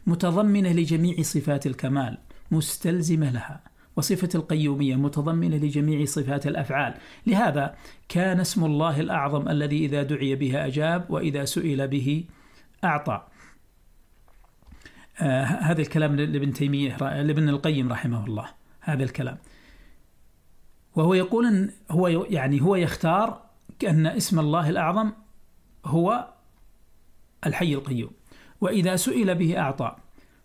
S1: متضمنة لجميع صفات الكمال مستلزمة لها وصفة القيومية متضمنة لجميع صفات الأفعال لهذا كان اسم الله الأعظم الذي إذا دعي به أجاب وإذا سئل به أعطى آه هذا الكلام لابن تيمية لابن القيم رحمه الله هذا الكلام وهو يقول أن هو يعني هو يختار كأن اسم الله الأعظم هو الحي القيوم وإذا سئل به أعطى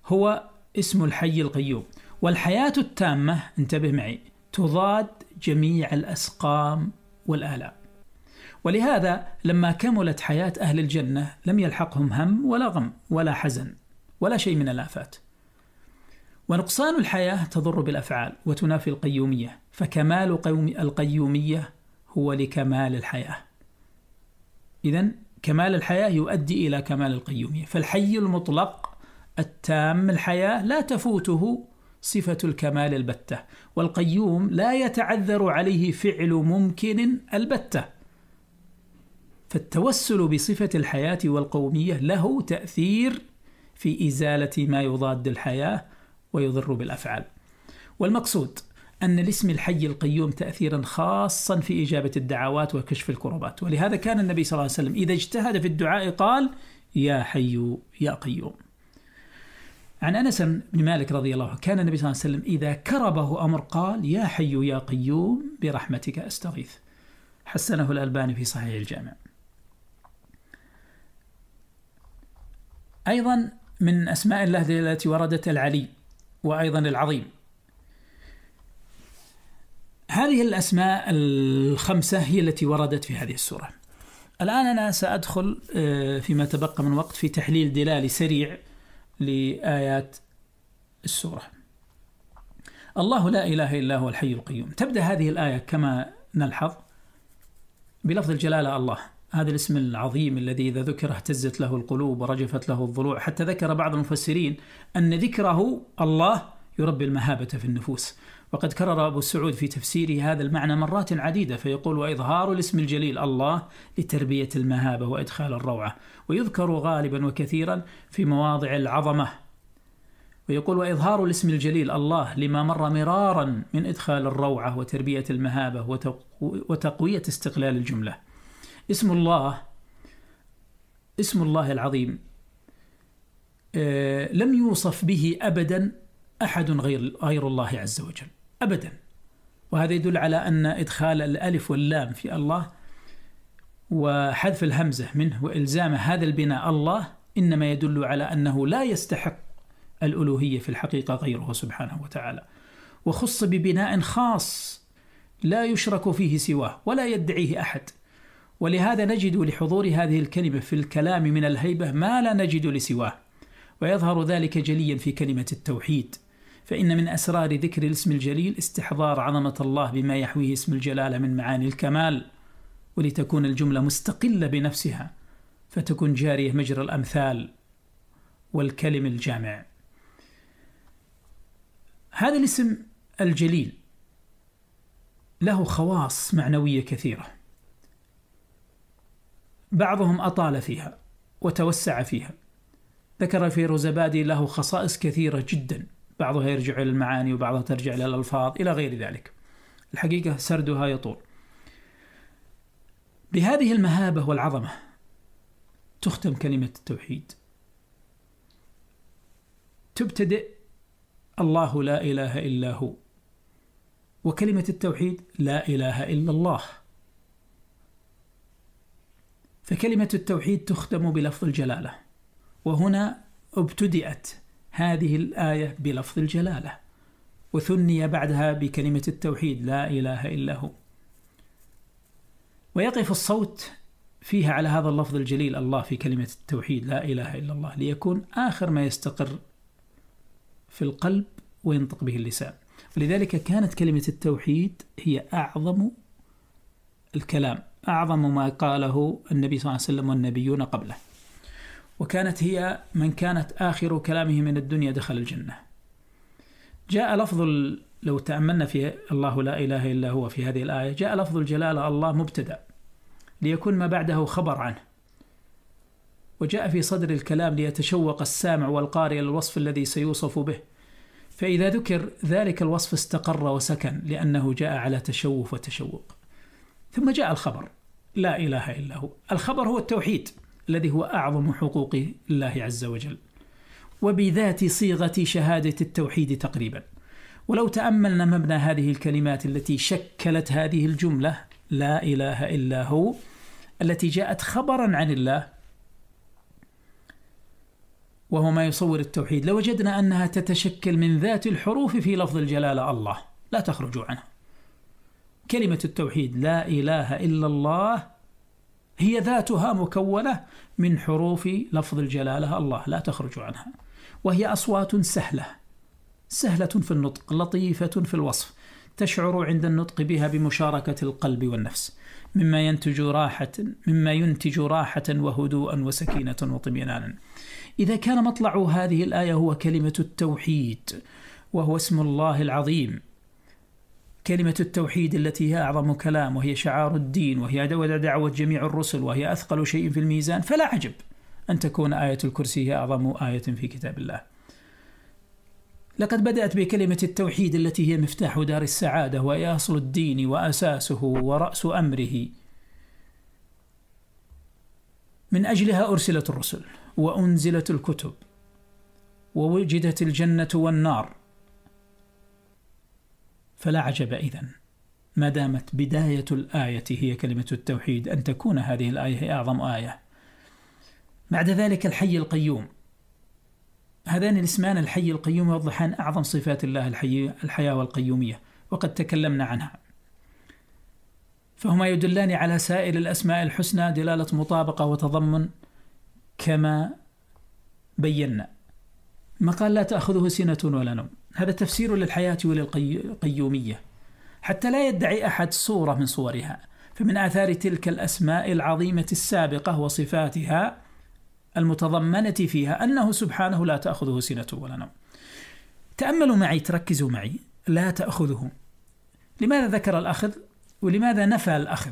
S1: هو اسم الحي القيوم والحياة التامة انتبه معي تضاد جميع الأسقام والآلام ولهذا لما كملت حياة أهل الجنة لم يلحقهم هم ولا غم ولا حزن ولا شيء من الآفات ونقصان الحياة تضر بالأفعال وتنافي القيومية فكمال قوم القيومية هو لكمال الحياة إذا كمال الحياة يؤدي إلى كمال القيومية فالحي المطلق التام الحياة لا تفوته صفة الكمال البتة والقيوم لا يتعذر عليه فعل ممكن البتة فالتوسل بصفة الحياة والقومية له تأثير في إزالة ما يضاد الحياة ويضر بالأفعال والمقصود أن لاسم الحي القيوم تأثيرا خاصا في إجابة الدعوات وكشف الكربات ولهذا كان النبي صلى الله عليه وسلم إذا اجتهد في الدعاء قال يا حي يا قيوم عن انس بن مالك رضي الله عنه كان النبي صلى الله عليه وسلم اذا كربه امر قال يا حي يا قيوم برحمتك استغيث. حسنه الالباني في صحيح الجامع. ايضا من اسماء الله التي وردت العلي وايضا العظيم. هذه الاسماء الخمسه هي التي وردت في هذه السوره. الان انا سادخل آه، فيما تبقى من وقت في تحليل دلالي سريع لآيات السورة الله لا إله إلا هو الحي القيوم تبدأ هذه الآية كما نلحظ بلفظ الجلالة الله هذا الاسم العظيم الذي إذا ذكر اهتزت له القلوب ورجفت له الضلوع حتى ذكر بعض المفسرين أن ذكره الله يربي المهابة في النفوس وقد كرر أبو سعود في تفسيره هذا المعنى مرات عديدة فيقول وإظهار الاسم الجليل الله لتربية المهابة وإدخال الروعة ويذكر غالبا وكثيرا في مواضع العظمة ويقول وإظهار الاسم الجليل الله لما مر مرارا من إدخال الروعة وتربية المهابة وتقوية استقلال الجملة اسم الله اسم الله العظيم آه، لم يوصف به أبدا أحد غير غير الله عز وجل أبدا وهذا يدل على أن إدخال الألف واللام في الله وحذف الهمزة منه وإلزام هذا البناء الله إنما يدل على أنه لا يستحق الألوهية في الحقيقة غيره سبحانه وتعالى وخص ببناء خاص لا يشرك فيه سواه ولا يدعيه أحد ولهذا نجد لحضور هذه الكلمة في الكلام من الهيبة ما لا نجد لسواه ويظهر ذلك جليا في كلمة التوحيد فإن من أسرار ذكر الاسم الجليل استحضار عظمة الله بما يحويه اسم الجلالة من معاني الكمال ولتكون الجملة مستقلة بنفسها فتكون جارية مجرى الأمثال والكلم الجامع هذا الاسم الجليل له خواص معنوية كثيرة بعضهم أطال فيها وتوسع فيها ذكر روزبادي له خصائص كثيرة جداً بعضها يرجع إلى المعاني وبعضها ترجع إلى الألفاظ إلى غير ذلك الحقيقة سردها يطول بهذه المهابة والعظمة تختم كلمة التوحيد تبتدئ الله لا إله إلا هو وكلمة التوحيد لا إله إلا الله فكلمة التوحيد تختم بلفظ الجلالة وهنا ابتدأت هذه الآية بلفظ الجلالة وثني بعدها بكلمة التوحيد لا إله إلا هو ويقف الصوت فيها على هذا اللفظ الجليل الله في كلمة التوحيد لا إله إلا الله ليكون آخر ما يستقر في القلب وينطق به اللسان ولذلك كانت كلمة التوحيد هي أعظم الكلام أعظم ما قاله النبي صلى الله عليه وسلم والنبيون قبله وكانت هي من كانت آخر كلامه من الدنيا دخل الجنة جاء لفظ لو تأملنا في الله لا إله إلا هو في هذه الآية جاء لفظ الجلالة الله مبتدأ ليكون ما بعده خبر عنه وجاء في صدر الكلام ليتشوق السامع والقارئ للوصف الذي سيوصف به فإذا ذكر ذلك الوصف استقر وسكن لأنه جاء على تشوف وتشوق ثم جاء الخبر لا إله إلا هو الخبر هو التوحيد الذي هو اعظم حقوق الله عز وجل. وبذات صيغه شهاده التوحيد تقريبا. ولو تاملنا مبنى هذه الكلمات التي شكلت هذه الجمله لا اله الا هو التي جاءت خبرا عن الله وهو ما يصور التوحيد لوجدنا انها تتشكل من ذات الحروف في لفظ الجلاله الله لا تخرج عنها. كلمه التوحيد لا اله الا الله هي ذاتها مكونة من حروف لفظ الجلالة الله لا تخرج عنها وهي أصوات سهلة سهلة في النطق لطيفة في الوصف تشعر عند النطق بها بمشاركة القلب والنفس مما ينتج راحة مما ينتج راحة وهدوءا وسكينة وطمئنانا إذا كان مطلع هذه الآية هو كلمة التوحيد وهو اسم الله العظيم كلمة التوحيد التي هي أعظم كلام وهي شعار الدين وهي دعوة جميع الرسل وهي أثقل شيء في الميزان فلا عجب أن تكون آية الكرسي هي أعظم آية في كتاب الله. لقد بدأت بكلمة التوحيد التي هي مفتاح دار السعادة وهي أصل الدين وأساسه ورأس أمره. من أجلها أرسلت الرسل وأنزلت الكتب ووجدت الجنة والنار فلا عجب إذا ما دامت بداية الآية هي كلمة التوحيد أن تكون هذه الآية هي أعظم آية بعد ذلك الحي القيوم هذان الاسمان الحي القيوم يوضحان أعظم صفات الله الحي الحياة والقيومية وقد تكلمنا عنها فهما يدلان على سائر الأسماء الحسنى دلالة مطابقة وتضمن كما بينا ما قال لا تأخذه سنة ولا نوم هذا تفسير للحياة وللقيومية حتى لا يدعي أحد صورة من صورها فمن آثار تلك الأسماء العظيمة السابقة وصفاتها المتضمنة فيها أنه سبحانه لا تأخذه سنة ولا نوم تأملوا معي تركزوا معي لا تأخذه لماذا ذكر الأخذ ولماذا نفى الأخذ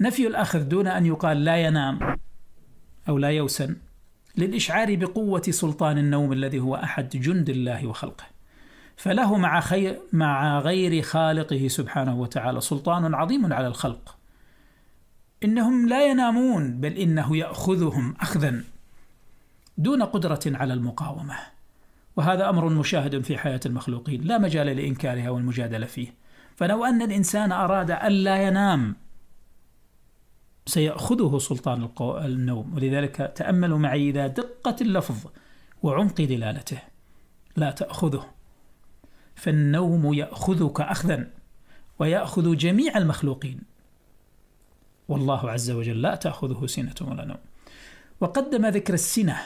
S1: نفي الأخذ دون أن يقال لا ينام أو لا يوسن للإشعار بقوة سلطان النوم الذي هو أحد جند الله وخلقه فله مع خير مع غير خالقه سبحانه وتعالى سلطان عظيم على الخلق انهم لا ينامون بل انه ياخذهم اخذا دون قدره على المقاومه وهذا امر مشاهد في حياه المخلوقين لا مجال لانكارها والمجادله فيه فلو ان الانسان اراد الا ينام سيأخذه سلطان النوم ولذلك تأملوا معي إذا دقة اللفظ وعمق دلالته لا تأخذه فالنوم يأخذك أخذا ويأخذ جميع المخلوقين والله عز وجل لا تأخذه سنة ولا نوم وقدم ذكر السنة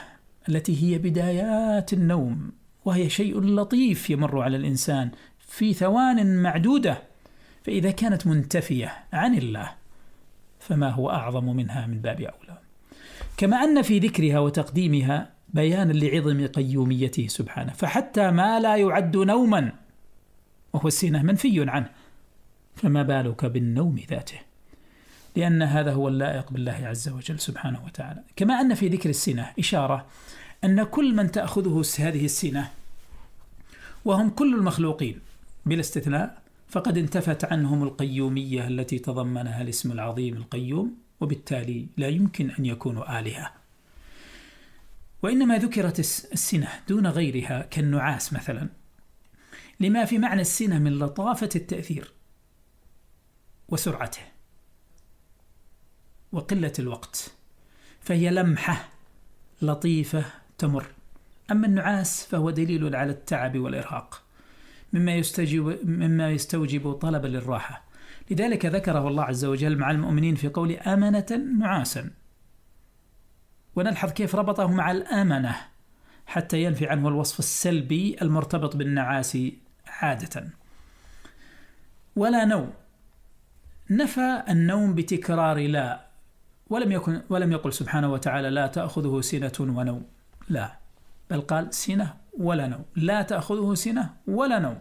S1: التي هي بدايات النوم وهي شيء لطيف يمر على الإنسان في ثوان معدودة فإذا كانت منتفية عن الله فما هو أعظم منها من باب أولى كما أن في ذكرها وتقديمها بيانا لعظم قيوميته سبحانه فحتى ما لا يعد نوما وهو السينة منفي عنه فما بالك بالنوم ذاته لأن هذا هو اللائق بالله عز وجل سبحانه وتعالى كما أن في ذكر السنة إشارة أن كل من تأخذه هذه السنة وهم كل المخلوقين بلا استثناء فقد انتفت عنهم القيومية التي تضمنها الاسم العظيم القيوم وبالتالي لا يمكن أن يكونوا آلهة وإنما ذكرت السنة دون غيرها كالنعاس مثلا لما في معنى السنة من لطافة التأثير وسرعته وقلة الوقت فهي لمحة لطيفة تمر أما النعاس فهو دليل على التعب والإرهاق مما يستجيب مما يستوجب طلبا للراحة لذلك ذكره الله عز وجل مع المؤمنين في قول أمنة نعاسا ونلحظ كيف ربطه مع الأمنة حتى ينفي عنه الوصف السلبي المرتبط بالنعاس عادة ولا نوم نفى النوم بتكرار لا ولم يكن ولم يقل سبحانه وتعالى لا تأخذه سنة ونوم لا بل قال سنة ولا نوم لا تأخذه سنة ولا نوم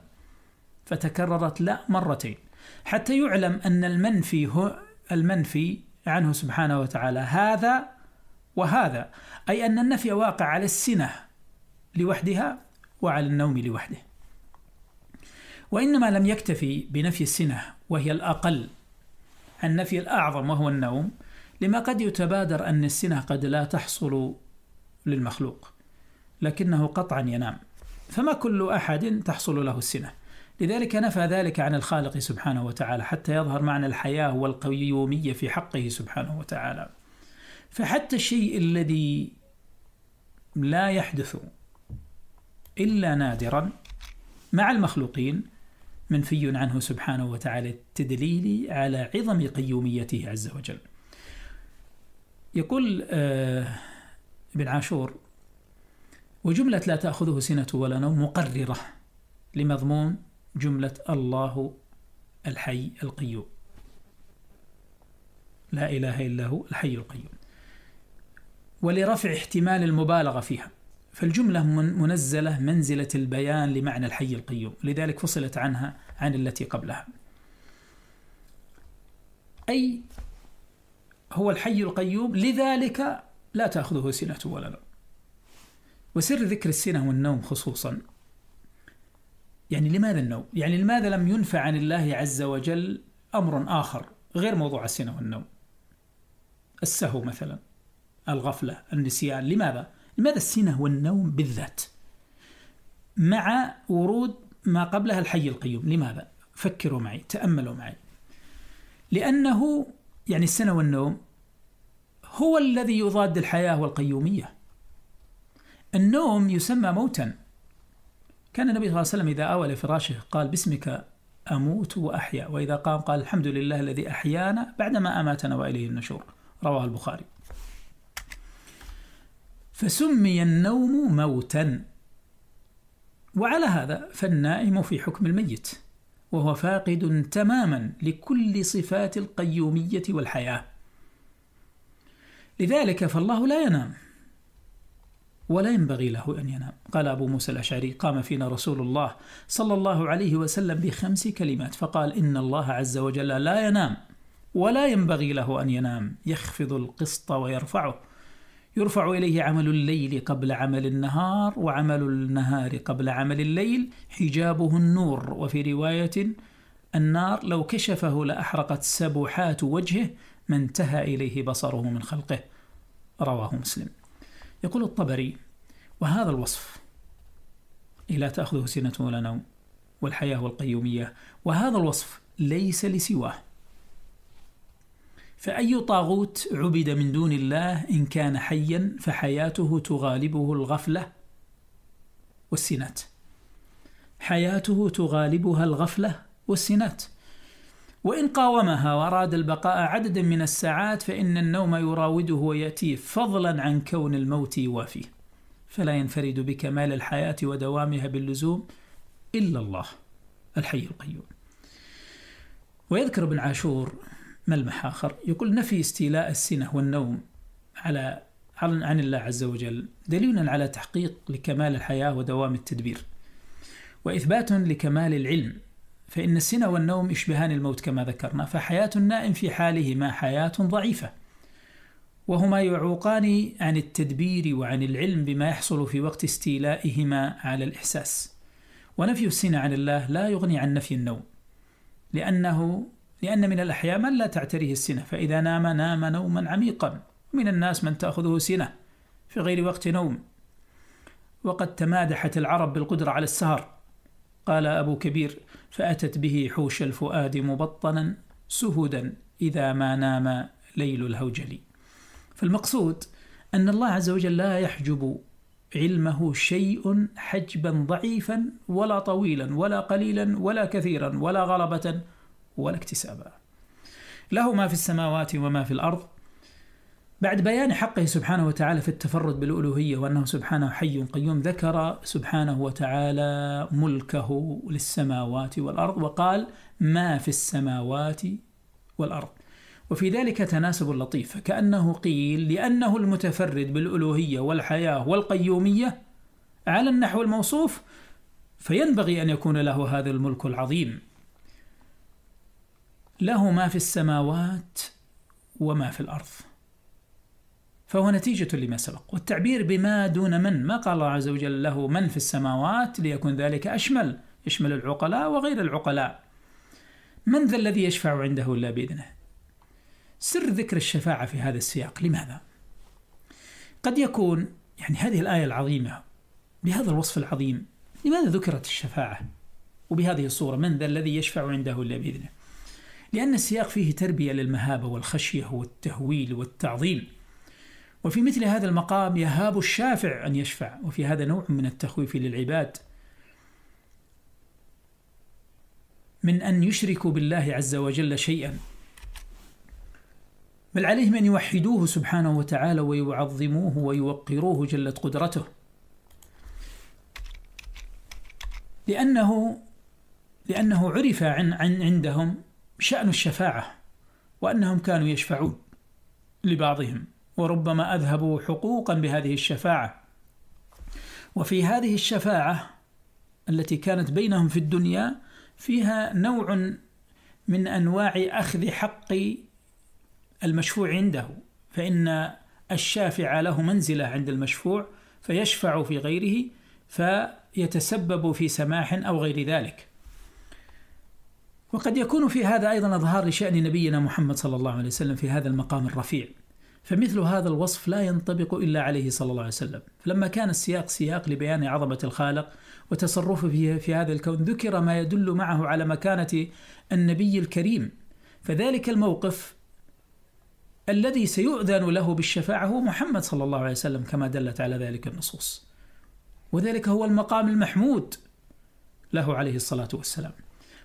S1: فتكررت لا مرتين حتى يعلم أن المنفي هو المنفي عنه سبحانه وتعالى هذا وهذا أي أن النفي واقع على السنة لوحدها وعلى النوم لوحده وإنما لم يكتفي بنفي السنة وهي الأقل النفي الأعظم وهو النوم لما قد يتبادر أن السنة قد لا تحصل للمخلوق لكنه قطعا ينام فما كل أحد تحصل له السنة لذلك نفى ذلك عن الخالق سبحانه وتعالى حتى يظهر معنى الحياة والقيومية في حقه سبحانه وتعالى فحتى الشيء الذي لا يحدث إلا نادرا مع المخلوقين منفي عنه سبحانه وتعالى التدليل على عظم قيوميته عز وجل يقول آه، ابن عاشور وجملة لا تأخذه سنة ولا نوم مقررة لمضمون جملة الله الحي القيوم لا إله إلا هو الحي القيوم ولرفع احتمال المبالغة فيها فالجملة منزلة منزلة البيان لمعنى الحي القيوم لذلك فصلت عنها عن التي قبلها أي هو الحي القيوم لذلك لا تأخذه سنة ولا نوم وسر ذكر السنة والنوم خصوصا يعني لماذا النوم؟ يعني لماذا لم ينفع عن الله عز وجل أمر آخر غير موضوع السنة والنوم السهو مثلا الغفلة النسيان لماذا؟ لماذا السنة والنوم بالذات مع ورود ما قبلها الحي القيوم لماذا فكروا معي تأملوا معي لأنه يعني السنة والنوم هو الذي يضاد الحياة والقيومية النوم يسمى موتا كان النبي صلى الله عليه وسلم إذا آوى لفراشه قال باسمك أموت وأحيا وإذا قام قال الحمد لله الذي أحيانا بعدما أماتنا وإليه النشور رواه البخاري فسمي النوم موتا وعلى هذا فالنائم في حكم الميت وهو فاقد تماما لكل صفات القيومية والحياة لذلك فالله لا ينام ولا ينبغي له أن ينام قال أبو موسى الأشعري قام فينا رسول الله صلى الله عليه وسلم بخمس كلمات فقال إن الله عز وجل لا ينام ولا ينبغي له أن ينام يخفض القسط ويرفعه يرفع إليه عمل الليل قبل عمل النهار وعمل النهار قبل عمل الليل حجابه النور وفي رواية النار لو كشفه لأحرقت سبحات وجهه ما انتهى إليه بصره من خلقه رواه مسلم يقول الطبري وهذا الوصف إيه لا تأخذه سنة ولا نوم والحياة والقيومية وهذا الوصف ليس لسواه فأي طاغوت عبد من دون الله إن كان حيا فحياته تغالبه الغفلة والسنات حياته تغالبها الغفلة والسنات وإن قاومها وأراد البقاء عددا من الساعات فإن النوم يراوده ويأتيه فضلا عن كون الموت يوافيه فلا ينفرد بكمال الحياة ودوامها باللزوم إلا الله الحي القيوم ويذكر ابن عاشور ملمح آخر يقول نفي استيلاء السنة والنوم على عن الله عز وجل دليل على تحقيق لكمال الحياة ودوام التدبير وإثبات لكمال العلم فإن السنة والنوم يشبهان الموت كما ذكرنا فحياة النائم في حالهما حياة ضعيفة وهما يعوقان عن التدبير وعن العلم بما يحصل في وقت استيلائهما على الإحساس ونفي السنة عن الله لا يغني عن نفي النوم لأنه لأن من الأحياء من لا تعتريه السنة فإذا نام نام نوما عميقا من الناس من تأخذه سنة في غير وقت نوم وقد تمادحت العرب بالقدرة على السهر قال أبو كبير فأتت به حوش الفؤاد مبطنا سهدا إذا ما نام ليل الهوجل فالمقصود أن الله عز وجل لا يحجب علمه شيء حجبا ضعيفا ولا طويلا ولا قليلا ولا كثيرا ولا غلبة ولا اكتسابا له ما في السماوات وما في الأرض بعد بيان حقه سبحانه وتعالى في التفرد بالألوهية وأنه سبحانه حي قيوم ذكر سبحانه وتعالى ملكه للسماوات والأرض وقال ما في السماوات والأرض وفي ذلك تناسب لطيف فكأنه قيل لأنه المتفرد بالألوهية والحياة والقيومية على النحو الموصوف فينبغي أن يكون له هذا الملك العظيم له ما في السماوات وما في الارض فهو نتيجة لما سبق والتعبير بما دون من ما قال الله عز وجل له من في السماوات ليكون ذلك أشمل يشمل العقلاء وغير العقلاء من ذا الذي يشفع عنده إلا بإذنه سر ذكر الشفاعة في هذا السياق لماذا؟ قد يكون يعني هذه الآية العظيمة بهذا الوصف العظيم لماذا ذكرت الشفاعة وبهذه الصورة من ذا الذي يشفع عنده إلا بإذنه لأن السياق فيه تربية للمهابة والخشية والتهويل والتعظيم وفي مثل هذا المقام يهاب الشافع أن يشفع وفي هذا نوع من التخويف للعباد من أن يشركوا بالله عز وجل شيئا بل عليهم أن يوحدوه سبحانه وتعالى ويعظموه ويوقروه جلت قدرته لأنه لأنه عرف عن, عن عندهم شأن الشفاعة وأنهم كانوا يشفعون لبعضهم وربما أذهبوا حقوقا بهذه الشفاعة وفي هذه الشفاعة التي كانت بينهم في الدنيا فيها نوع من أنواع أخذ حق المشفوع عنده فإن الشافع له منزلة عند المشفوع فيشفع في غيره فيتسبب في سماح أو غير ذلك وقد يكون في هذا أيضا إظهار لشأن نبينا محمد صلى الله عليه وسلم في هذا المقام الرفيع فمثل هذا الوصف لا ينطبق إلا عليه صلى الله عليه وسلم فلما كان السياق سياق لبيان عظمة الخالق وتصرفه في, في هذا الكون ذكر ما يدل معه على مكانة النبي الكريم فذلك الموقف الذي سيؤذن له بالشفاعة هو محمد صلى الله عليه وسلم كما دلت على ذلك النصوص وذلك هو المقام المحمود له عليه الصلاة والسلام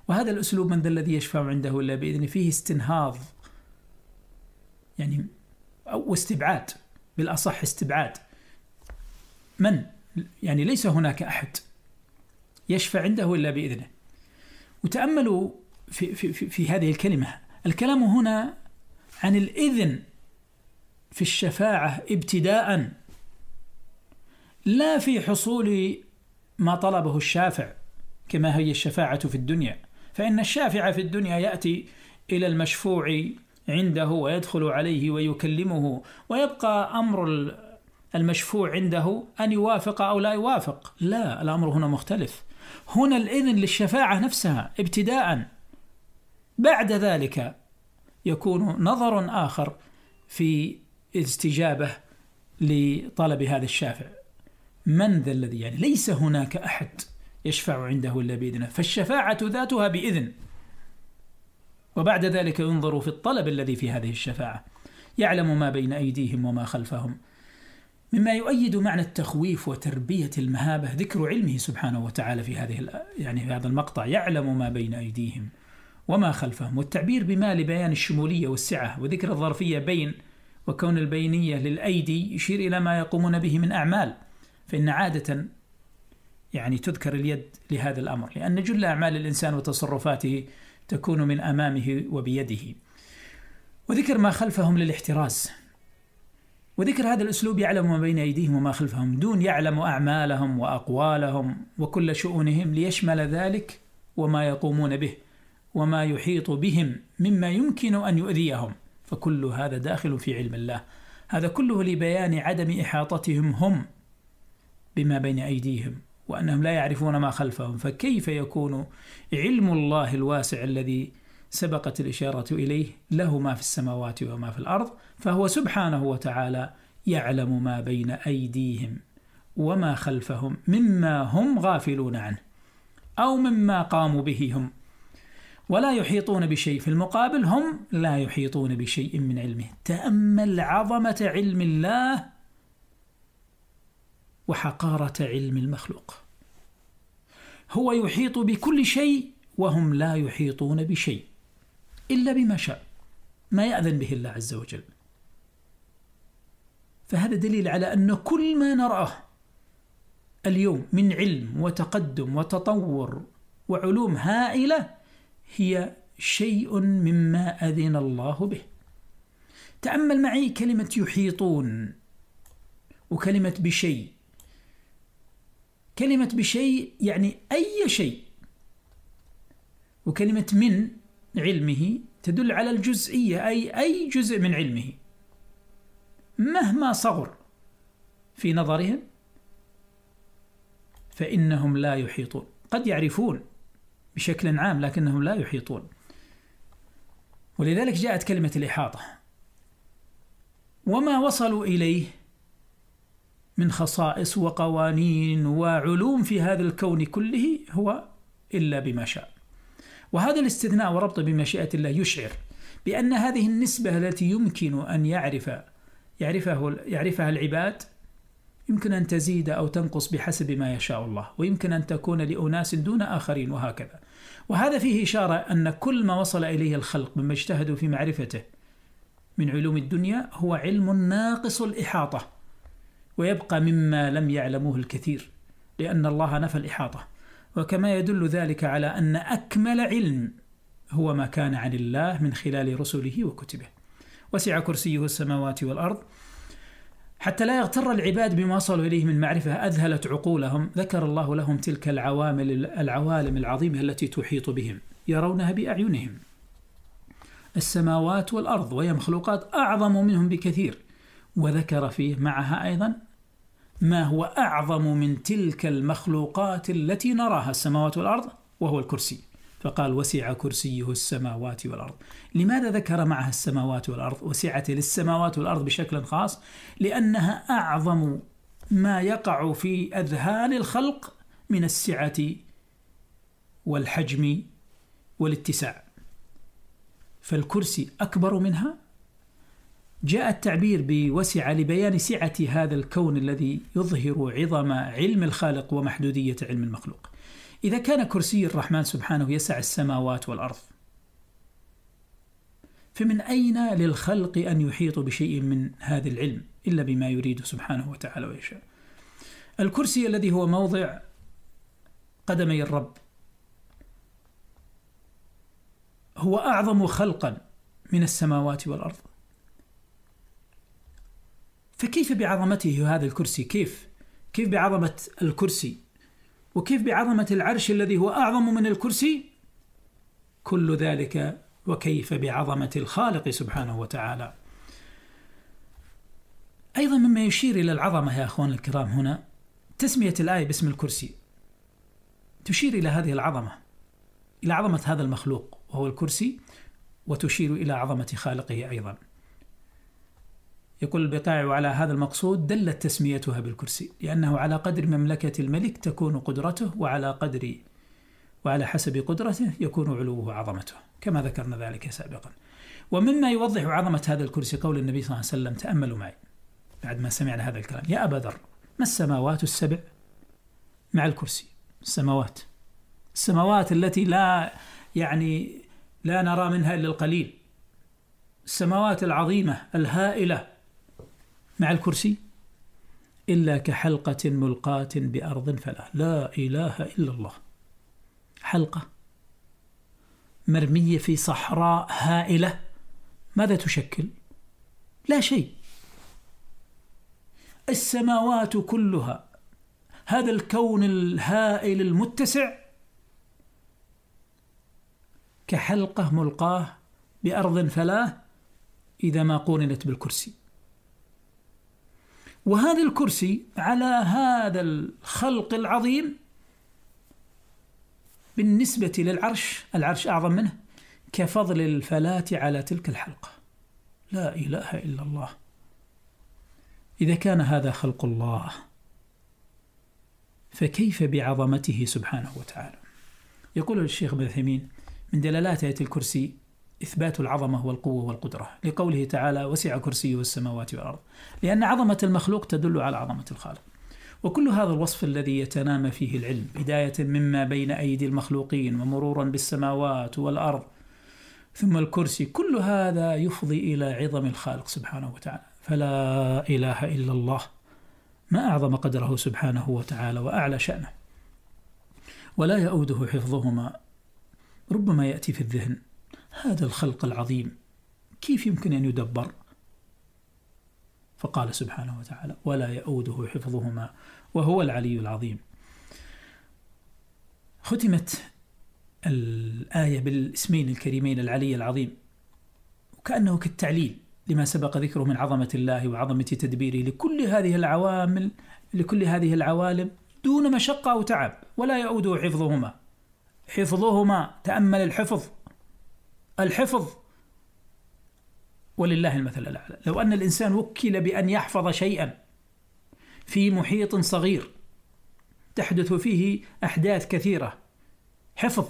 S1: وهذا الأسلوب من ذا الذي يشفع عنده إلا بإذنه فيه استنهاض يعني أو استبعاد بالأصح استبعاد من يعني ليس هناك أحد يشفع عنده إلا بإذنه وتأملوا في, في, في, في هذه الكلمة الكلام هنا عن الإذن في الشفاعة ابتداء لا في حصول ما طلبه الشافع كما هي الشفاعة في الدنيا فإن الشافع في الدنيا يأتي إلى المشفوع عنده ويدخل عليه ويكلمه ويبقى أمر المشفوع عنده أن يوافق أو لا يوافق لا الأمر هنا مختلف هنا الإذن للشفاعة نفسها ابتداء بعد ذلك يكون نظر آخر في استجابة لطلب هذا الشافع من ذا الذي يعني ليس هناك أحد يشفع عنده إلا بإذنه فالشفاعة ذاتها بإذن وبعد ذلك ينظر في الطلب الذي في هذه الشفاعة يعلم ما بين أيديهم وما خلفهم مما يؤيد معنى التخويف وتربية المهابة ذكر علمه سبحانه وتعالى في هذه يعني في هذا المقطع يعلم ما بين أيديهم وما خلفهم والتعبير بما لبيان الشمولية والسعة وذكر الظرفية بين وكون البينية للأيدي يشير إلى ما يقومون به من أعمال فإن عادة يعني تذكر اليد لهذا الامر لان جل اعمال الانسان وتصرفاته تكون من امامه وبيده. وذكر ما خلفهم للاحتراز. وذكر هذا الاسلوب يعلم ما بين ايديهم وما خلفهم دون يعلم اعمالهم واقوالهم وكل شؤونهم ليشمل ذلك وما يقومون به وما يحيط بهم مما يمكن ان يؤذيهم فكل هذا داخل في علم الله. هذا كله لبيان عدم احاطتهم هم بما بين ايديهم وأنهم لا يعرفون ما خلفهم فكيف يكون علم الله الواسع الذي سبقت الإشارة إليه له ما في السماوات وما في الأرض فهو سبحانه وتعالى يعلم ما بين أيديهم وما خلفهم مما هم غافلون عنه أو مما قاموا به هم ولا يحيطون بشيء في المقابل هم لا يحيطون بشيء من علمه تأمل عظمة علم الله وحقارة علم المخلوق. هو يحيط بكل شيء وهم لا يحيطون بشيء إلا بما شاء ما يأذن به الله عز وجل. فهذا دليل على أن كل ما نراه اليوم من علم وتقدم وتطور وعلوم هائلة هي شيء مما أذن الله به. تأمل معي كلمة يحيطون وكلمة بشيء كلمة بشيء يعني أي شيء وكلمة من علمه تدل على الجزئية أي أي جزء من علمه مهما صغر في نظرهم فإنهم لا يحيطون قد يعرفون بشكل عام لكنهم لا يحيطون ولذلك جاءت كلمة الإحاطة وما وصلوا إليه من خصائص وقوانين وعلوم في هذا الكون كله هو إلا بما شاء وهذا الاستثناء وربطه بمشيئة الله يشعر بأن هذه النسبة التي يمكن أن يعرف يعرفه يعرفها العباد يمكن أن تزيد أو تنقص بحسب ما يشاء الله ويمكن أن تكون لأناس دون آخرين وهكذا وهذا فيه إشارة أن كل ما وصل إليه الخلق مما اجتهدوا في معرفته من علوم الدنيا هو علم ناقص الإحاطة ويبقى مما لم يعلموه الكثير لأن الله نفى الإحاطة وكما يدل ذلك على أن أكمل علم هو ما كان عن الله من خلال رسله وكتبه وسع كرسيه السماوات والأرض حتى لا يغتر العباد بما وصلوا إليه من معرفة أذهلت عقولهم ذكر الله لهم تلك العوامل العوالم العظيمة التي تحيط بهم يرونها بأعينهم السماوات والأرض وهي مخلوقات أعظم منهم بكثير وذكر فيه معها أيضا ما هو أعظم من تلك المخلوقات التي نراها السماوات والأرض وهو الكرسي فقال وسع كرسيه السماوات والأرض لماذا ذكر معها السماوات والأرض وسعت للسماوات والأرض بشكل خاص لأنها أعظم ما يقع في أذهان الخلق من السعة والحجم والاتساع فالكرسي أكبر منها جاء التعبير بوسع لبيان سعة هذا الكون الذي يظهر عظم علم الخالق ومحدودية علم المخلوق. إذا كان كرسي الرحمن سبحانه يسع السماوات والأرض، فمن أين للخلق أن يحيطوا بشيء من هذا العلم إلا بما يريد سبحانه وتعالى ويشاء. الكرسي الذي هو موضع قدمي الرب هو أعظم خلقا من السماوات والأرض. فكيف بعظمته هذا الكرسي كيف كيف بعظمة الكرسي وكيف بعظمة العرش الذي هو أعظم من الكرسي كل ذلك وكيف بعظمة الخالق سبحانه وتعالى أيضا مما يشير إلى العظمة يا أخوان الكرام هنا تسمية الآية باسم الكرسي تشير إلى هذه العظمة إلى عظمة هذا المخلوق وهو الكرسي وتشير إلى عظمة خالقه أيضا يقول البقاع وعلى هذا المقصود دلت تسميتها بالكرسي لأنه على قدر مملكة الملك تكون قدرته وعلى قدر وعلى حسب قدرته يكون علوه وعظمته كما ذكرنا ذلك سابقا ومما يوضح عظمة هذا الكرسي قول النبي صلى الله عليه وسلم تأملوا معي بعد ما سمعنا هذا الكلام يا أبا ذر ما السماوات السبع مع الكرسي السماوات السماوات التي لا يعني لا نرى منها إلا القليل السماوات العظيمة الهائلة مع الكرسي إلا كحلقة ملقاة بأرض فلا لا إله إلا الله حلقة مرمية في صحراء هائلة ماذا تشكل؟ لا شيء السماوات كلها هذا الكون الهائل المتسع كحلقة ملقاة بأرض فلاه إذا ما قوننت بالكرسي وهذا الكرسي على هذا الخلق العظيم بالنسبة للعرش العرش أعظم منه كفضل الفلاة على تلك الحلقة لا إله إلا الله إذا كان هذا خلق الله فكيف بعظمته سبحانه وتعالى يقول الشيخ ابن من دلالات آية الكرسي إثبات العظمة والقوة والقدرة لقوله تعالى وسع كرسيه السماوات والأرض لأن عظمة المخلوق تدل على عظمة الخالق وكل هذا الوصف الذي يتنامى فيه العلم بداية مما بين أيدي المخلوقين ومرورا بالسماوات والأرض ثم الكرسي كل هذا يفضي إلى عظم الخالق سبحانه وتعالى فلا إله إلا الله ما أعظم قدره سبحانه وتعالى وأعلى شأنه ولا يؤوده حفظهما ربما يأتي في الذهن هذا الخلق العظيم كيف يمكن أن يدبر؟ فقال سبحانه وتعالى: ولا يؤوده حفظهما وهو العلي العظيم. ختمت الآية بالاسمين الكريمين العلي العظيم وكأنه كالتعليل لما سبق ذكره من عظمة الله وعظمة تدبيره لكل هذه العوامل لكل هذه العوالم دون مشقة أو تعب ولا يؤوده حفظهما حفظهما تأمل الحفظ الحفظ ولله المثل الاعلى لو ان الانسان وكل بان يحفظ شيئا في محيط صغير تحدث فيه احداث كثيره حفظ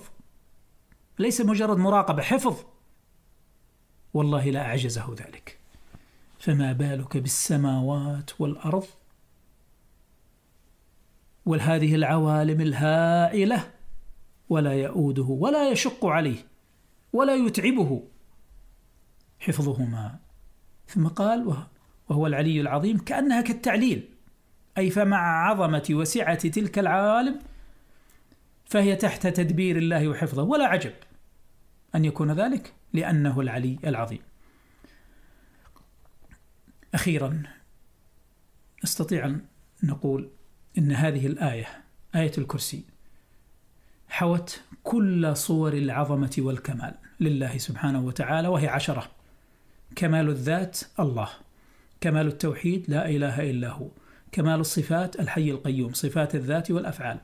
S1: ليس مجرد مراقبه حفظ والله لا اعجزه ذلك فما بالك بالسماوات والارض وهذه العوالم الهائله ولا يؤوده ولا يشق عليه ولا يتعبه حفظهما ثم قال وهو العلي العظيم كأنها كالتعليل أي فمع عظمة وسعة تلك العالم فهي تحت تدبير الله وحفظه ولا عجب أن يكون ذلك لأنه العلي العظيم أخيرا نستطيع أن نقول إن هذه الآية آية الكرسي حوت كل صور العظمة والكمال لله سبحانه وتعالى وهي عشرة كمال الذات الله كمال التوحيد لا إله إلا هو كمال الصفات الحي القيوم صفات الذات والأفعال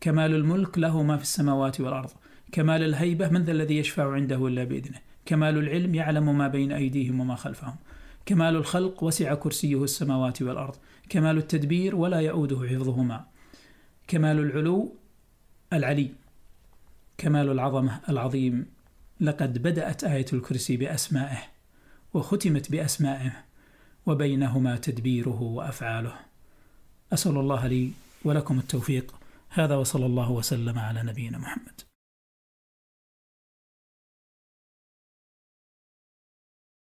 S1: كمال الملك له ما في السماوات والأرض كمال الهيبة من ذا الذي يشفع عنده إلا بإذنه كمال العلم يعلم ما بين أيديهم وما خلفهم كمال الخلق وسع كرسيه السماوات والأرض كمال التدبير ولا يؤوده حفظهما كمال العلو العلي كمال العظمة العظيم لقد بدأت آية الكرسي بأسمائه وختمت بأسمائه وبينهما تدبيره وأفعاله أسأل الله لي ولكم التوفيق هذا وصلى الله وسلم على نبينا محمد